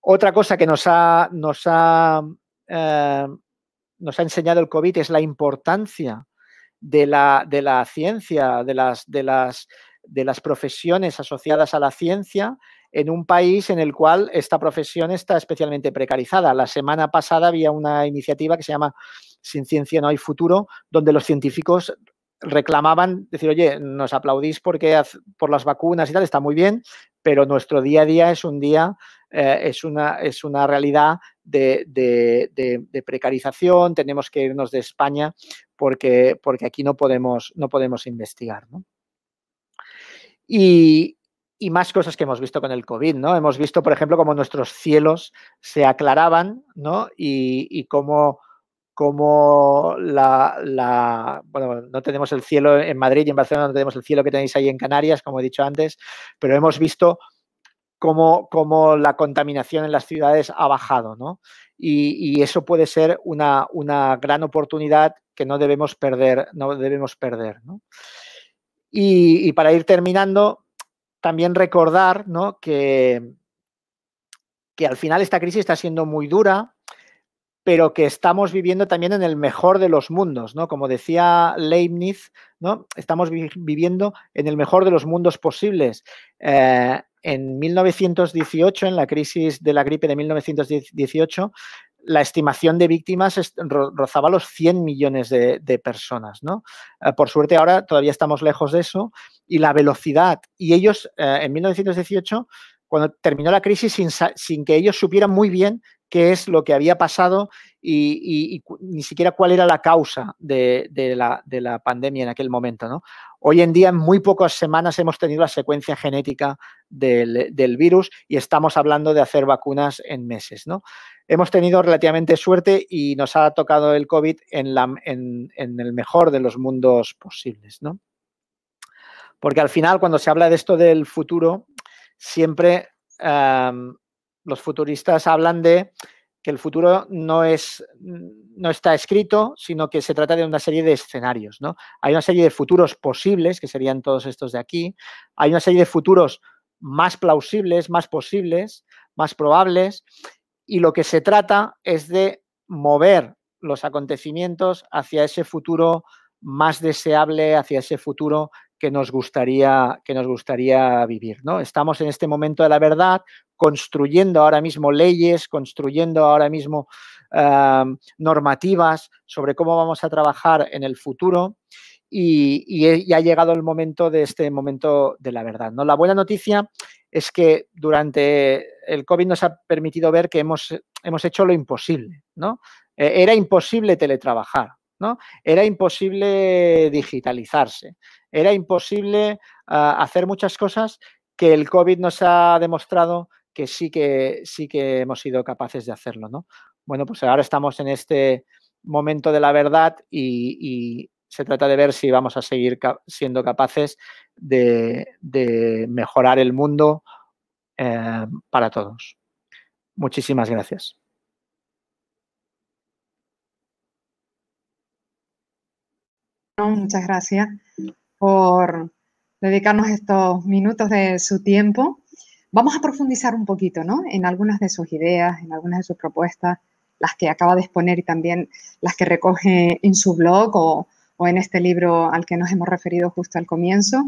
Otra cosa que nos ha, nos eh, nos ha enseñado el COVID es la importancia de la, de la ciencia, de las, de, las, de las profesiones asociadas a la ciencia en un país en el cual esta profesión está especialmente precarizada. La semana pasada había una iniciativa que se llama Sin ciencia no hay futuro, donde los científicos reclamaban, decir, oye, nos aplaudís porque por las vacunas y tal, está muy bien, pero nuestro día a día es un día eh, es, una, es una realidad de, precarización, tenemos que irnos de España porque, porque aquí no podemos, no podemos investigar. Y, más cosas que hemos visto con el COVID, ¿no? Hemos visto, por ejemplo, cómo nuestros cielos se aclaraban, Y, y cómo, la, la, Bueno, no tenemos el cielo en Madrid y en Barcelona, no tenemos el cielo que tenéis ahí en Canarias, como he dicho antes, pero hemos visto como la contaminación en las ciudades ha bajado, Y, eso puede ser una, gran oportunidad que no debemos perder, no debemos perder, Y, para ir terminando, también recordar que, que al final esta crisis está siendo muy dura, pero que estamos viviendo también en el mejor de los mundos, Como decía Leibniz, ¿no? Estamos viviendo en el mejor de los mundos posibles. Eh, en 1918, en la crisis de la gripe de 1918, la estimación de víctimas rozaba los 100 millones de, personas. ¿no? Eh, por suerte ahora todavía estamos lejos de eso y la velocidad. Y ellos eh, en 1918, cuando terminó la crisis, sin, que ellos supieran muy bien qué es lo que había pasado y, ni siquiera cuál era la causa de, la, pandemia en aquel momento. Hoy en día, en muy pocas semanas, hemos tenido la secuencia genética del, virus y estamos hablando de hacer vacunas en meses. ¿no? Hemos tenido relativamente suerte y nos ha tocado el COVID en, el mejor de los mundos posibles. Porque al final, cuando se habla de esto del futuro, siempre los futuristas hablan de que el futuro no, es, no está escrito, sino que se trata de una serie de escenarios. ¿no? Hay una serie de futuros posibles, que serían todos estos de aquí. Hay una serie de futuros más plausibles, más posibles, más probables. Y lo que se trata es de mover los acontecimientos hacia ese futuro más deseable, hacia ese futuro que nos gustaría, que nos gustaría vivir. ¿no? Estamos en este momento de la verdad, construyendo ahora mismo leyes, construyendo ahora mismo ah, normativas sobre cómo vamos a trabajar en el futuro. Y, ya ha llegado el momento de este momento de la verdad. ¿no? La buena noticia es que durante el COVID nos ha permitido ver que hemos, hecho lo imposible. ¿no? E, era imposible teletrabajar, ¿no? era imposible digitalizarse, era imposible ah, hacer muchas cosas que el COVID nos ha demostrado que sí que, sí que hemos sido capaces de hacerlo, ¿no? Bueno, pues ahora estamos en este momento de la verdad y, se trata de ver si vamos a seguir siendo capaces de, mejorar el mundo eh, para todos. Muchísimas gracias. Muchas gracias por dedicarnos estos minutos de su tiempo. Vamos a profundizar un poquito en algunas de sus ideas, en algunas de sus propuestas, las que acaba de exponer y también las que recoge en su blog o, en este libro al que nos hemos referido justo al comienzo.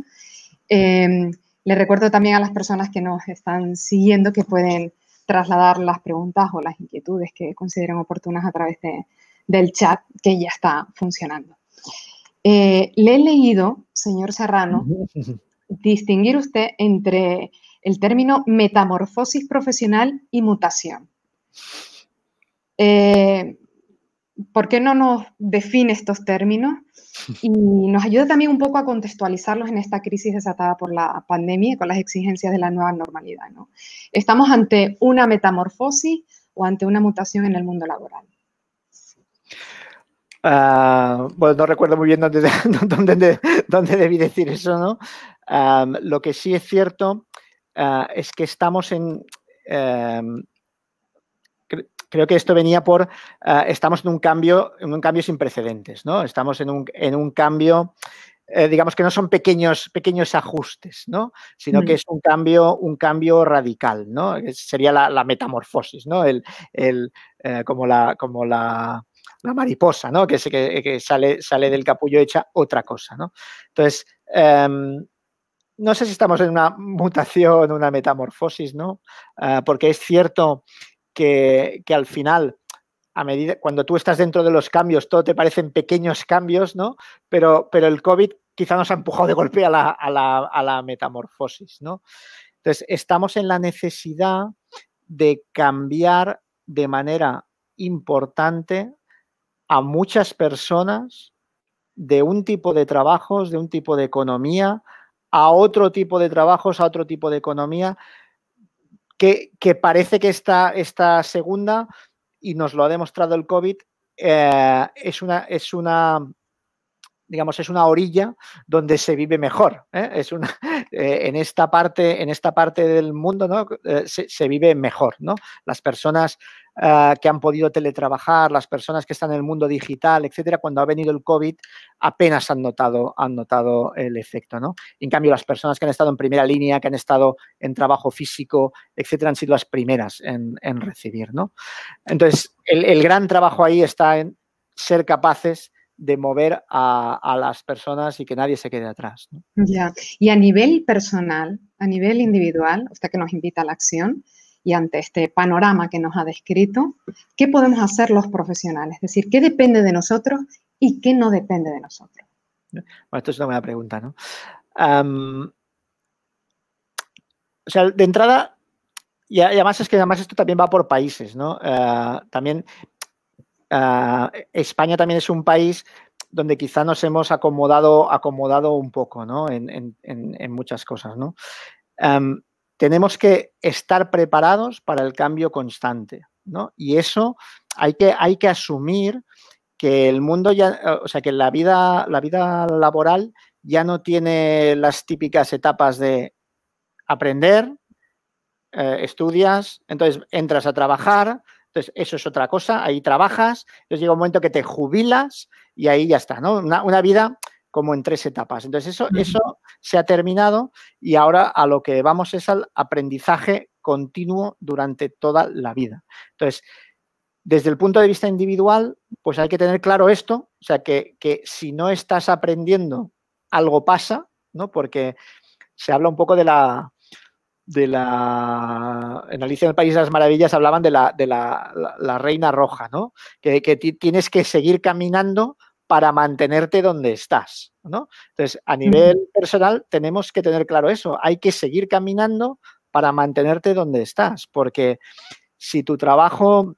Em, le recuerdo también a las personas que nos están siguiendo que pueden trasladar las preguntas o las inquietudes que consideren oportunas a través de, del chat que ya está funcionando. Eh, le he leído, señor Serrano, [laughs] distinguir usted entre el término metamorfosis profesional y mutación. Eh, ¿Por qué no nos define estos términos? Y nos ayuda también un poco a contextualizarlos en esta crisis desatada por la pandemia y con las exigencias de la nueva normalidad. ¿Estamos ante una metamorfosis o ante una mutación en el mundo laboral? Ah, bueno, no recuerdo muy bien [laughs] dónde, dónde, dónde debí decir eso, ¿no? lo que sí es cierto ah, es que estamos en... Em, creo que esto venía por... Ah, estamos en un cambio, en un cambio sin precedentes, ¿no? Estamos en un, en un cambio... Eh, digamos que no son pequeños, pequeños ajustes, ¿no? Sino que mm. es un cambio, un cambio radical, ¿no? sería la, metamorfosis, ¿no? El, el eh, como la, como la la mariposa, ¿no? Que, eh, que sale, sale del capullo hecha otra cosa, ¿no? Entonces, em, no sé si estamos en una mutación, una metamorfosis, ¿no? Ah, porque es cierto que, al final a medida, cuando tú estás dentro de los cambios, todo te parecen pequeños cambios, ¿no? Pero, pero el COVID quizá nos ha empujado de golpe a la, a la metamorfosis, ¿no? Entonces, estamos en la necesidad de cambiar de manera importante a muchas personas de un tipo de trabajos, de un tipo de economía, a otro tipo de trabajos, a otro tipo de economía, que, parece que esta, esta segunda, y nos lo ha demostrado el COVID, eh, es, una, es una, digamos, es una orilla donde se vive mejor. ¿eh? Es una, eh, en, esta parte, en esta parte del mundo ¿no? se, se, vive mejor. ¿no? Las personas Ah, que han podido teletrabajar, las personas que están en el mundo digital, etcétera, cuando ha venido el COVID apenas han notado, han notado el efecto, ¿no? En cambio, las personas que han estado en primera línea, que han estado en trabajo físico, etcétera, han sido las primeras en, recibir, Entonces, el, gran trabajo ahí está en ser capaces de mover a, las personas y que nadie se quede atrás. Ya, y a nivel personal, a nivel individual, usted que nos invita a la acción, y ante este panorama que nos ha descrito, ¿qué podemos hacer los profesionales? Es decir, ¿qué depende de nosotros y qué no depende de nosotros? Bueno, esto es una buena pregunta, ¿no? o sea, de entrada, y además es que además esto también va por países, ¿no? Eh, también eh, España también es un país donde quizá nos hemos acomodado, acomodado un poco, ¿no? En, muchas cosas, ¿no? tenemos que estar preparados para el cambio constante, ¿no? Y eso hay que, hay que asumir que el mundo ya, o sea, que la vida, la vida laboral ya no tiene las típicas etapas de aprender, eh, estudias, entonces entras a trabajar, entonces eso es otra cosa, ahí trabajas, entonces llega un momento que te jubilas y ahí ya está, ¿no? Una, una vida como en tres etapas. Entonces, eso, eso se ha terminado y ahora a lo que vamos es al aprendizaje continuo durante toda la vida. Entonces, desde el punto de vista individual, pues hay que tener claro esto, o sea, que, si no estás aprendiendo, algo pasa, ¿no? Porque se habla un poco de la, de la. En Alicia en el País de las Maravillas hablaban de la, de la, reina roja, ¿no? Que, que tienes que seguir caminando para mantenerte donde estás. ¿no? Entonces, a nivel personal, tenemos que tener claro eso. Hay que seguir caminando para mantenerte donde estás, porque si tu trabajo,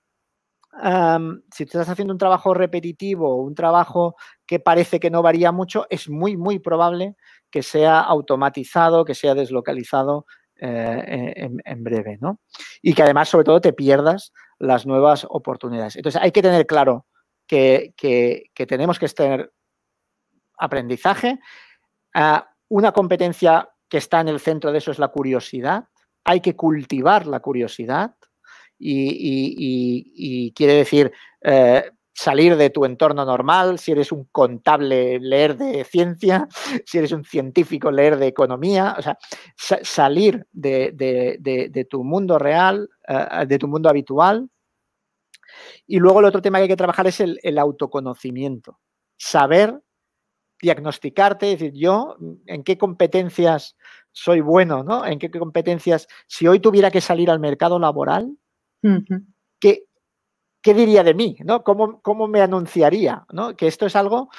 si estás haciendo un trabajo repetitivo, un trabajo que parece que no varía mucho, es muy, muy probable que sea automatizado, que sea deslocalizado eh, en, en, breve, ¿no? Y que además, sobre todo, te pierdas las nuevas oportunidades. Entonces, hay que tener claro que, tenemos que tener aprendizaje. Ah, una competencia que está en el centro de eso es la curiosidad. Hay que cultivar la curiosidad y, quiere decir eh, salir de tu entorno normal. Si eres un contable, leer de ciencia. [laughs] Si eres un científico, leer de economía. O sea, salir de, tu mundo real, eh, de tu mundo habitual y luego el otro tema que hay que trabajar es el, autoconocimiento. Saber diagnosticarte, decir, yo en qué competencias soy bueno, ¿no? En qué, competencias, si hoy tuviera que salir al mercado laboral, ¿qué, diría de mí? ¿no? ¿Cómo, me anunciaría? ¿no? Que esto es algo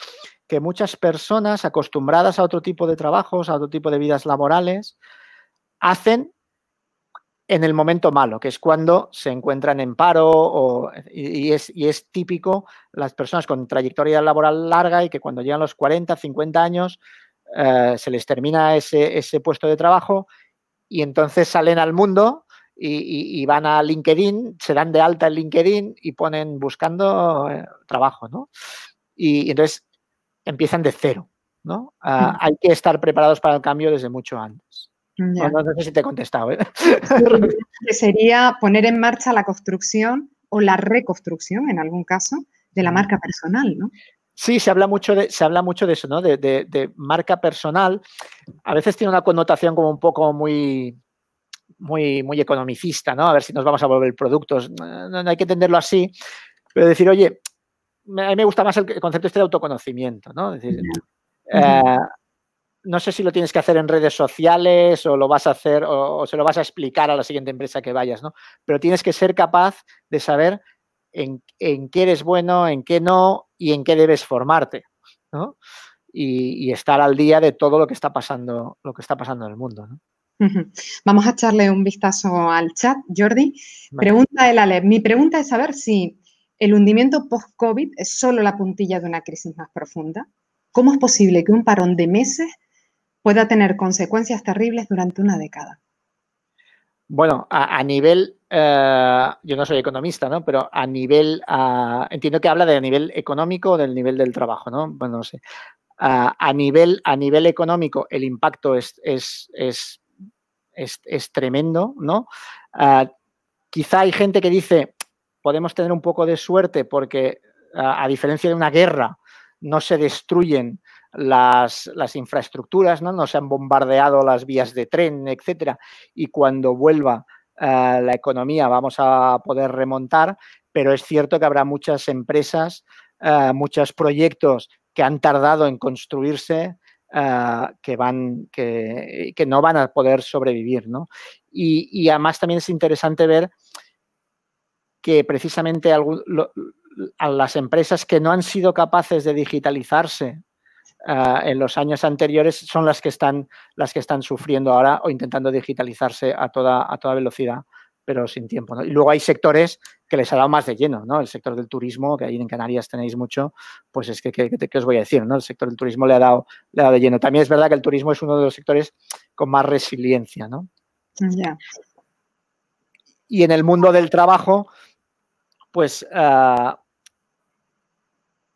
que muchas personas acostumbradas a otro tipo de trabajos, a otro tipo de vidas laborales, hacen en el momento malo, que es cuando se encuentran en paro y, es, típico las personas con trayectoria laboral larga y que cuando llegan los 40, 50 años eh, se les termina ese, puesto de trabajo y entonces salen al mundo y, van a LinkedIn, se dan de alta en LinkedIn y ponen buscando eh, trabajo, ¿no? Y, entonces empiezan de cero, ¿no? Ah, mm. hay que estar preparados para el cambio desde mucho antes. Pues no, sé si te he contestado. Que ¿eh? sería poner en marcha la construcción o la reconstrucción, en algún caso, de la mm. marca personal, ¿no? Sí, se habla mucho de, se habla mucho de eso, ¿no? De, marca personal. A veces tiene una connotación como un poco muy, muy, muy economicista, ¿no? A ver si nos vamos a volver productos. No, hay que entenderlo así. Pero decir, oye, a mí me gusta más el concepto este de autoconocimiento, ¿no? no sé si lo tienes que hacer en redes sociales o lo vas a hacer o, se lo vas a explicar a la siguiente empresa que vayas, ¿no? Pero tienes que ser capaz de saber en, qué eres bueno, en qué no y en qué debes formarte, ¿no? Y, estar al día de todo lo que está pasando, lo que está pasando en el mundo, Vamos a echarle un vistazo al chat, Jordi. Pregunta la Ale. Mi pregunta es saber si el hundimiento post-COVID es solo la puntilla de una crisis más profunda. ¿Cómo es posible que un parón de meses pueda tener consecuencias terribles durante una década. Bueno, a, nivel, eh, yo no soy economista, ¿no? Pero a nivel, entiendo que habla de a nivel económico o del nivel del trabajo, ¿no? Bueno, no sé. A, nivel, a nivel económico, el impacto es, es, tremendo, ¿no? quizá hay gente que dice, podemos tener un poco de suerte porque, a diferencia de una guerra, no se destruyen las, infraestructuras, ¿no? se han bombardeado las vías de tren, etcétera, y cuando vuelva eh, la economía vamos a poder remontar, pero es cierto que habrá muchas empresas, eh, muchos proyectos que han tardado en construirse, eh, que, van, que, no van a poder sobrevivir. ¿no? Y, además también es interesante ver que precisamente a las empresas que no han sido capaces de digitalizarse Ah, en los años anteriores son las que están las que están sufriendo ahora o intentando digitalizarse a toda a toda velocidad pero sin tiempo. Y luego hay sectores que les ha dado más de lleno, ¿no? El sector del turismo, que ahí en Canarias tenéis mucho, pues es que, ¿qué, os voy a decir? ¿no? El sector del turismo le ha, dado, le ha dado de lleno. También es verdad que el turismo es uno de los sectores con más resiliencia, ¿no? Y en el mundo del trabajo, pues, ah,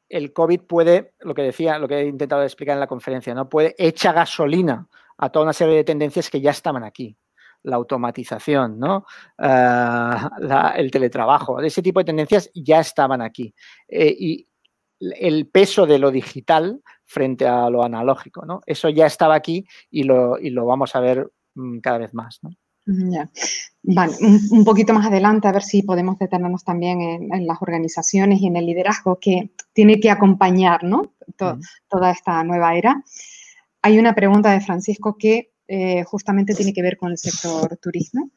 el COVID puede, lo que decía, lo que he intentado explicar en la conferencia, ¿no? Puede echa gasolina a toda una serie de tendencias que ya estaban aquí. La automatización, ¿no? Eh, el teletrabajo, ese tipo de tendencias ya estaban aquí. Eh, y el peso de lo digital frente a lo analógico, ¿no? Eso ya estaba aquí y lo, y lo vamos a ver mm, cada vez más, ¿no? un, poquito más adelante, a ver si podemos detenernos también en, las organizaciones y en el liderazgo que tiene que acompañar toda esta nueva era. Hay una pregunta de Francisco que eh, justamente tiene que ver con el sector turismo.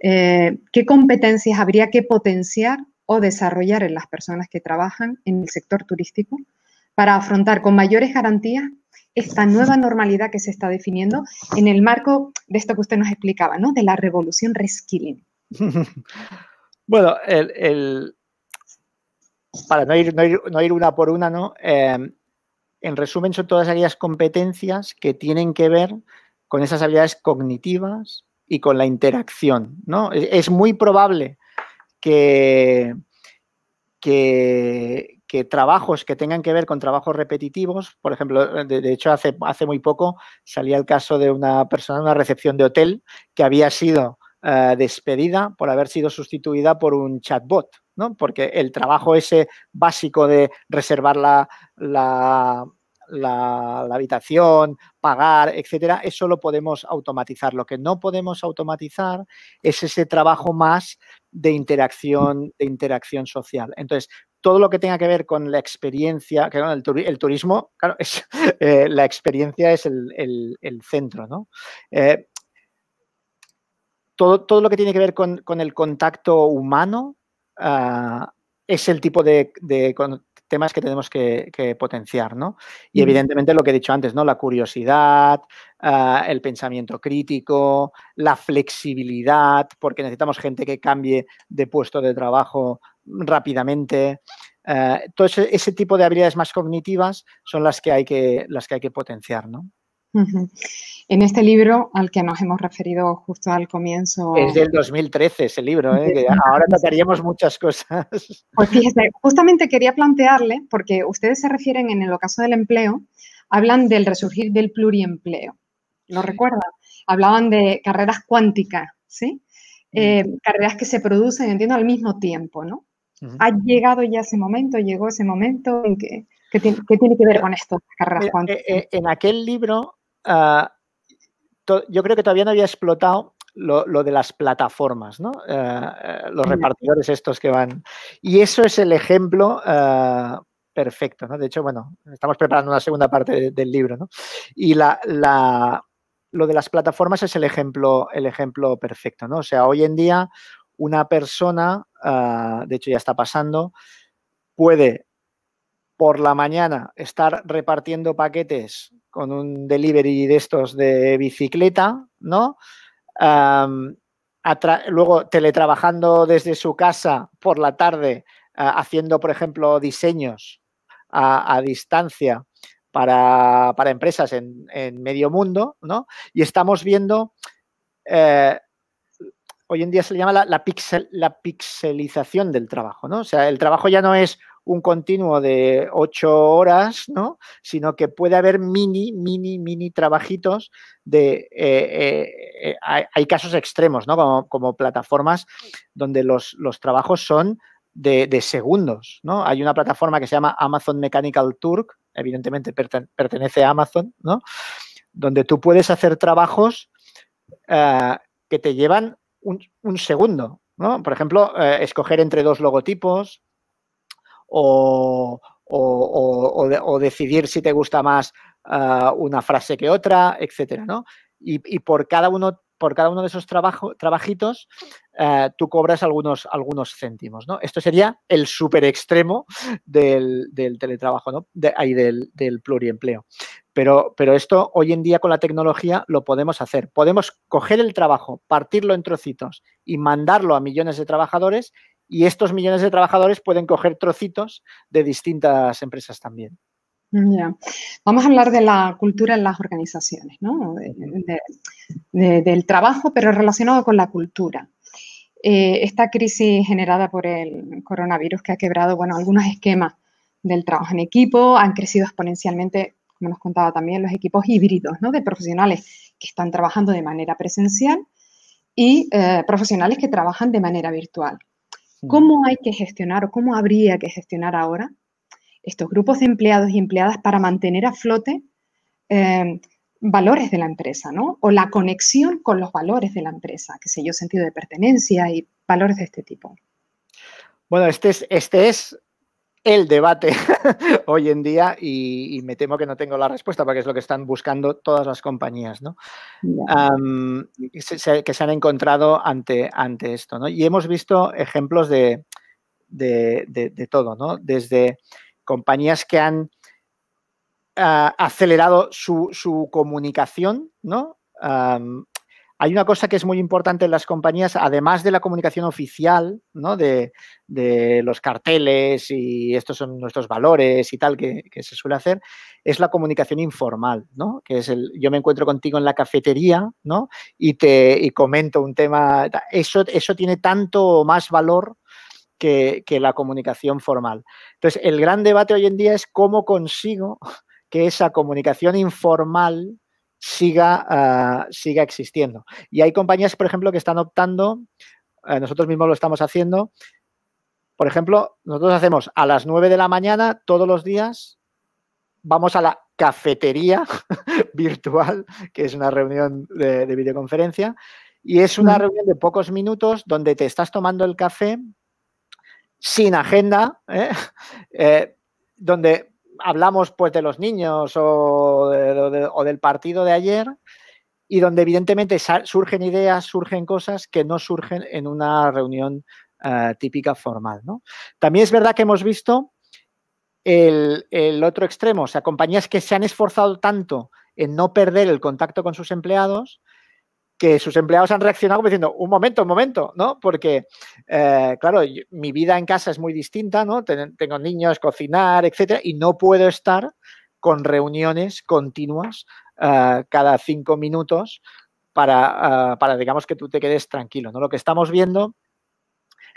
Eh, ¿Qué competencias habría que potenciar o desarrollar en las personas que trabajan en el sector turístico para afrontar con mayores garantías esta nueva normalidad que se está definiendo en el marco de esto que usted nos explicaba, ¿no? De la revolución reskilling. [laughs] Bueno, para no ir, una por una, ¿no? Em, en resumen, son todas aquellas competencias que tienen que ver con esas habilidades cognitivas y con la interacción, ¿no? Es, es muy probable que, que, que trabajos que tengan que ver con trabajos repetitivos, por ejemplo, eh, de, hecho hace, hace muy poco salía el caso de una persona en una recepción de hotel que había sido eh, despedida por haber sido sustituida por un chatbot, ¿no? Porque el trabajo ese básico de reservar la, la habitación, pagar, etcétera, eso lo podemos automatizar. Lo que no podemos automatizar es ese trabajo más de interacción, de interacción social. Entonces, todo lo que tenga que ver con la experiencia, que el, turismo, claro, [laughs] eh, la experiencia es el, centro, ¿no? Eh, todo, todo, lo que tiene que ver con, el contacto humano ah, es el tipo de, temas que tenemos que, potenciar, ¿no? Y evidentemente lo que he dicho antes, ¿no? La curiosidad, ah, el pensamiento crítico, la flexibilidad, porque necesitamos gente que cambie de puesto de trabajo rápidamente. Eh, ese, tipo de habilidades más cognitivas son las que hay que, las que, hay que potenciar, ¿no? En este libro al que nos hemos referido justo al comienzo. Es del 2013 ese libro, ¿eh? ahora trataríamos muchas cosas. Pues justamente quería plantearle, porque ustedes se refieren en el ocaso del empleo, hablan del resurgir del pluriempleo. ¿Lo recuerdan? Hablaban de carreras cuánticas, ¿sí? Mm. Eh, carreras que se producen, entiendo, al mismo tiempo, ¿no? ¿Ha llegado ya ese momento? ¿Llegó ese momento en que, tiene, que ver con esto, eh, En aquel libro Ah, yo creo que todavía no había explotado lo, de las plataformas, ¿no? Ah, ah, los mm. repartidores estos que van. Y eso es el ejemplo perfecto, ¿no? De hecho, bueno, estamos preparando una segunda parte del libro, ¿no? Y la, lo de las plataformas es el ejemplo, el ejemplo perfecto, ¿no? O sea, hoy en día una persona, de hecho ya está pasando, puede por la mañana estar repartiendo paquetes con un delivery de estos de bicicleta, ¿no? luego teletrabajando desde su casa por la tarde, haciendo, por ejemplo, diseños a, distancia para, empresas en, medio mundo, ¿no? Y estamos viendo, eh, hoy en día se le llama la, la pixelización del trabajo, ¿no? O sea, el trabajo ya no es un continuo de ocho horas, ¿no? Sino que puede haber mini, mini, mini trabajitos de... Eh, eh, eh, hay, casos extremos, ¿no? Como, plataformas donde los, trabajos son de, segundos, ¿no? Hay una plataforma que se llama Amazon Mechanical Turk, evidentemente pertenece a Amazon, ¿no? Donde tú puedes hacer trabajos que te llevan un, un segundo, ¿no? Por ejemplo, escoger entre dos logotipos, o, o, decidir si te gusta más ah, una frase que otra, etcétera, ¿no? Y, por cada uno por cada uno de esos trabajo, trabajitos eh, tú cobras algunos, algunos céntimos, ¿no? Esto sería el super extremo del, teletrabajo, ¿no? ahí del, pluriempleo. Pero, pero, esto hoy en día con la tecnología lo podemos hacer. Podemos coger el trabajo, partirlo en trocitos y mandarlo a millones de trabajadores y estos millones de trabajadores pueden coger trocitos de distintas empresas también. Vamos a hablar de la cultura en las organizaciones, del trabajo, pero relacionado con la cultura. Eh, esta crisis generada por el coronavirus que ha quebrado, bueno, algunos esquemas del trabajo en equipo, han crecido exponencialmente, como nos contaba también, los equipos híbridos, De profesionales que están trabajando de manera presencial y eh, profesionales que trabajan de manera virtual. Mm. ¿Cómo hay que gestionar o cómo habría que gestionar ahora estos grupos de empleados y empleadas para mantener a flote em, valores de la empresa, ¿no? O la conexión con los valores de la empresa, qué sé yo, sentido de pertenencia y valores de este tipo. Bueno, este es, este es el debate [laughs] hoy en día y, me temo que no tengo la respuesta porque es lo que están buscando todas las compañías que se han encontrado ante, ante esto. Y hemos visto ejemplos de, de, todo, desde compañías que han ah, acelerado su, comunicación, ¿no? hay una cosa que es muy importante en las compañías, además de la comunicación oficial, ¿no? de, los carteles y estos son nuestros valores y tal que, se suele hacer, es la comunicación informal, ¿no? que es el yo me encuentro contigo en la cafetería ¿no? y, te, y comento un tema. Eso, eso tiene tanto más valor que, que la comunicación formal. Entonces, el gran debate hoy en día es cómo consigo que esa comunicación informal siga, ah, siga existiendo. Y hay compañías, por ejemplo, que están optando, eh, nosotros mismos lo estamos haciendo, por ejemplo, nosotros hacemos a las 9 de la mañana todos los días, vamos a la cafetería [laughs] virtual, que es una reunión de, videoconferencia, y es una reunión de pocos minutos donde te estás tomando el café sin agenda, ¿eh? [laughs] Eh, donde hablamos pues de los niños o, del partido de ayer y donde evidentemente surgen ideas, surgen cosas que no surgen en una reunión eh, típica formal. ¿no? También es verdad que hemos visto el, el, otro extremo, o sea, compañías que se han esforzado tanto en no perder el contacto con sus empleados que sus empleados han reaccionado diciendo, un momento, un momento, ¿no? Porque, eh, claro, mi vida en casa es muy distinta, ¿no? tengo niños, cocinar, etcétera, y no puedo estar con reuniones continuas eh, cada cinco minutos eh, para, digamos, que tú te quedes tranquilo, ¿no? Lo que estamos viendo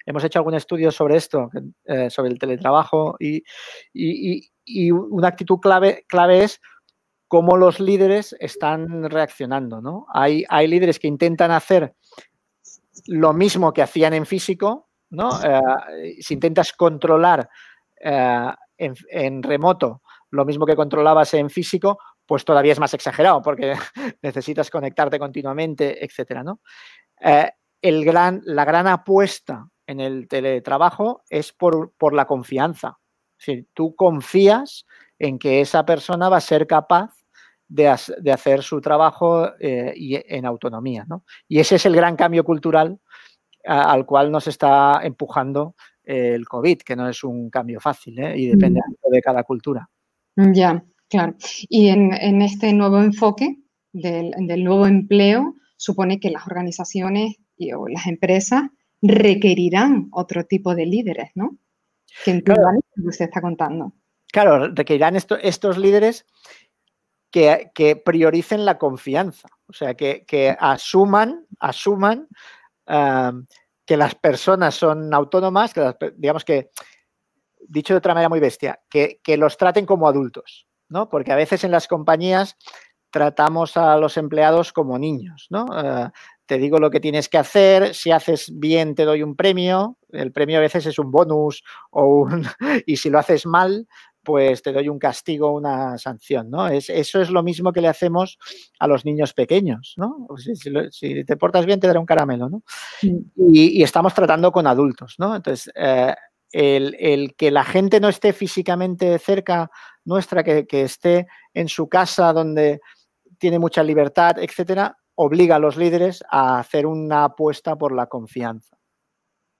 hemos hecho algún estudio sobre esto, sobre el teletrabajo, y, y, una actitud clave, clave es cómo los líderes están reaccionando, ¿no? Hay, líderes que intentan hacer lo mismo que hacían en físico, ¿no? Eh, si intentas controlar eh, en, remoto lo mismo que controlabas en físico, pues todavía es más exagerado porque [laughs] necesitas conectarte continuamente, etcétera, ¿no? Eh, la gran apuesta en el teletrabajo es por, la confianza. Si tú confías en que esa persona va a ser capaz de, hacer su trabajo eh, y, en autonomía. Y ese es el gran cambio cultural al cual nos está empujando eh, el COVID, que no es un cambio fácil ¿eh? y mm. depende de cada cultura. Ya, claro. Y en, este nuevo enfoque del, nuevo empleo, supone que las organizaciones y, o las empresas requerirán otro tipo de líderes, ¿no? Que lo que usted está contando. Claro, requerirán estos líderes que, prioricen la confianza, o sea, que, asuman, asuman ah, que las personas son autónomas, digamos que, dicho de otra manera muy bestia, que, los traten como adultos, ¿no? Porque a veces en las compañías tratamos a los empleados como niños, ¿no? Ah, te digo lo que tienes que hacer, si haces bien te doy un premio, el premio a veces es un bonus o un, [laughs] y si lo haces mal, pues te doy un castigo, una sanción, ¿no? eso es lo mismo que le hacemos a los niños pequeños, ¿no? Si, te portas bien, te daré un caramelo, ¿no? Y, estamos tratando con adultos, ¿no? Entonces, eh, el, que la gente no esté físicamente cerca nuestra, que, esté en su casa donde tiene mucha libertad, etcétera, obliga a los líderes a hacer una apuesta por la confianza.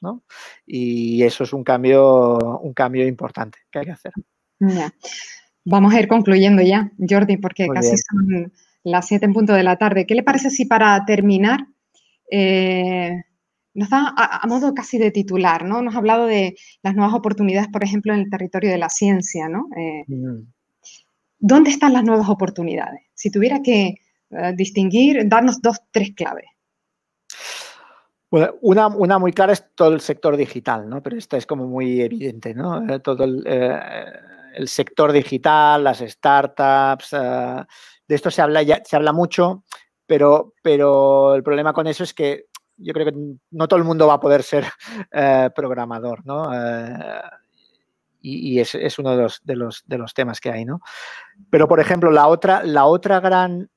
¿no? Y eso es un cambio, un cambio importante que hay que hacer. Vamos a ir concluyendo ya, Jordi, porque casi son las 7 en punto de la tarde. ¿Qué le parece si para terminar eh, nos da a, modo casi de titular, ¿no? Nos ha hablado de las nuevas oportunidades, por ejemplo, en el territorio de la ciencia, ¿no? Eh, mm. ¿Dónde están las nuevas oportunidades? Si tuviera que eh, distinguir, darnos dos, tres claves. una, muy clara es todo el sector digital, ¿no? Pero esta es como muy evidente, ¿no? Todo el, el sector digital, las startups, ah, de esto se habla, ya, se habla mucho, pero, pero el problema con eso es que yo creo que no todo el mundo va a poder ser [laughs] eh, programador, ¿no? Eh, y, es, uno de los, de, los, de los temas que hay, ¿no? Pero, por ejemplo, la otra, la otra gran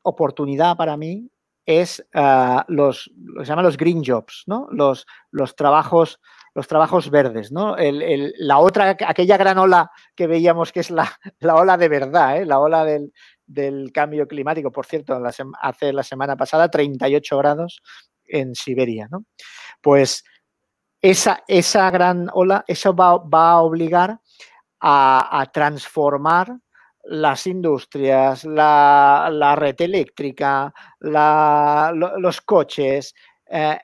oportunidad para mí es ah, los, lo que se llaman los green jobs, ¿no? Los, los trabajos los trabajos verdes, ¿no? la otra, aquella gran ola que veíamos que es la, [laughs] ola de verdad, ¿eh? la ola del, cambio climático. Por cierto, hace la semana pasada 38 grados en Siberia, ¿no? Pues esa, esa gran ola, eso va, a obligar a, transformar las industrias, la, la red eléctrica, los coches. Eh,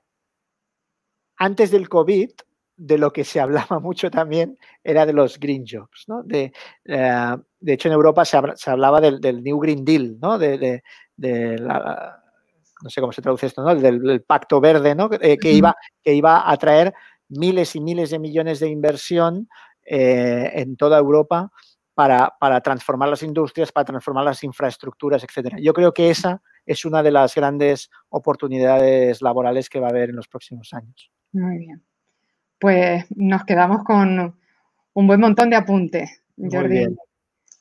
antes del COVID, de lo que se hablaba [laughs] mucho también era de los green jobs. De, eh, de hecho, en Europa se, hablaba del, New Green Deal, ¿no? de, la, no sé cómo se traduce esto, ¿no? del, pacto verde, ¿no? Eh, que, iba, que iba a traer miles y miles de millones de inversión eh, en toda Europa para, para, transformar las industrias, para transformar las infraestructuras, etcétera. Yo creo que esa es una de las grandes oportunidades laborales que va a haber en los próximos años. Muy bien pues nos quedamos con un buen montón de apuntes. Jordi,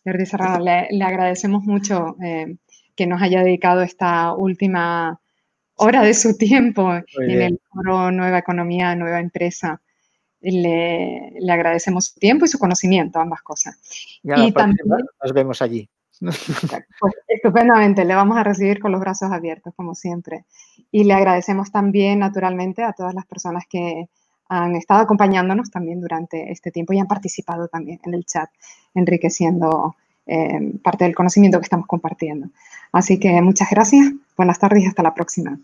Jordi Serrano, le, agradecemos mucho eh, que nos haya dedicado esta última hora de su [laughs] tiempo en el foro Nueva Economía, Nueva Empresa. Le, le, agradecemos su tiempo y su conocimiento, ambas cosas. y también, nos vemos allí. [laughs] Pues, estupendamente, le vamos a recibir con los brazos abiertos, como siempre. Y le agradecemos también, naturalmente, a todas las personas que han estado acompañándonos también durante este tiempo y han participado también en el chat, enriqueciendo eh, parte del conocimiento que estamos compartiendo. Así que muchas gracias, buenas tardes y hasta la próxima.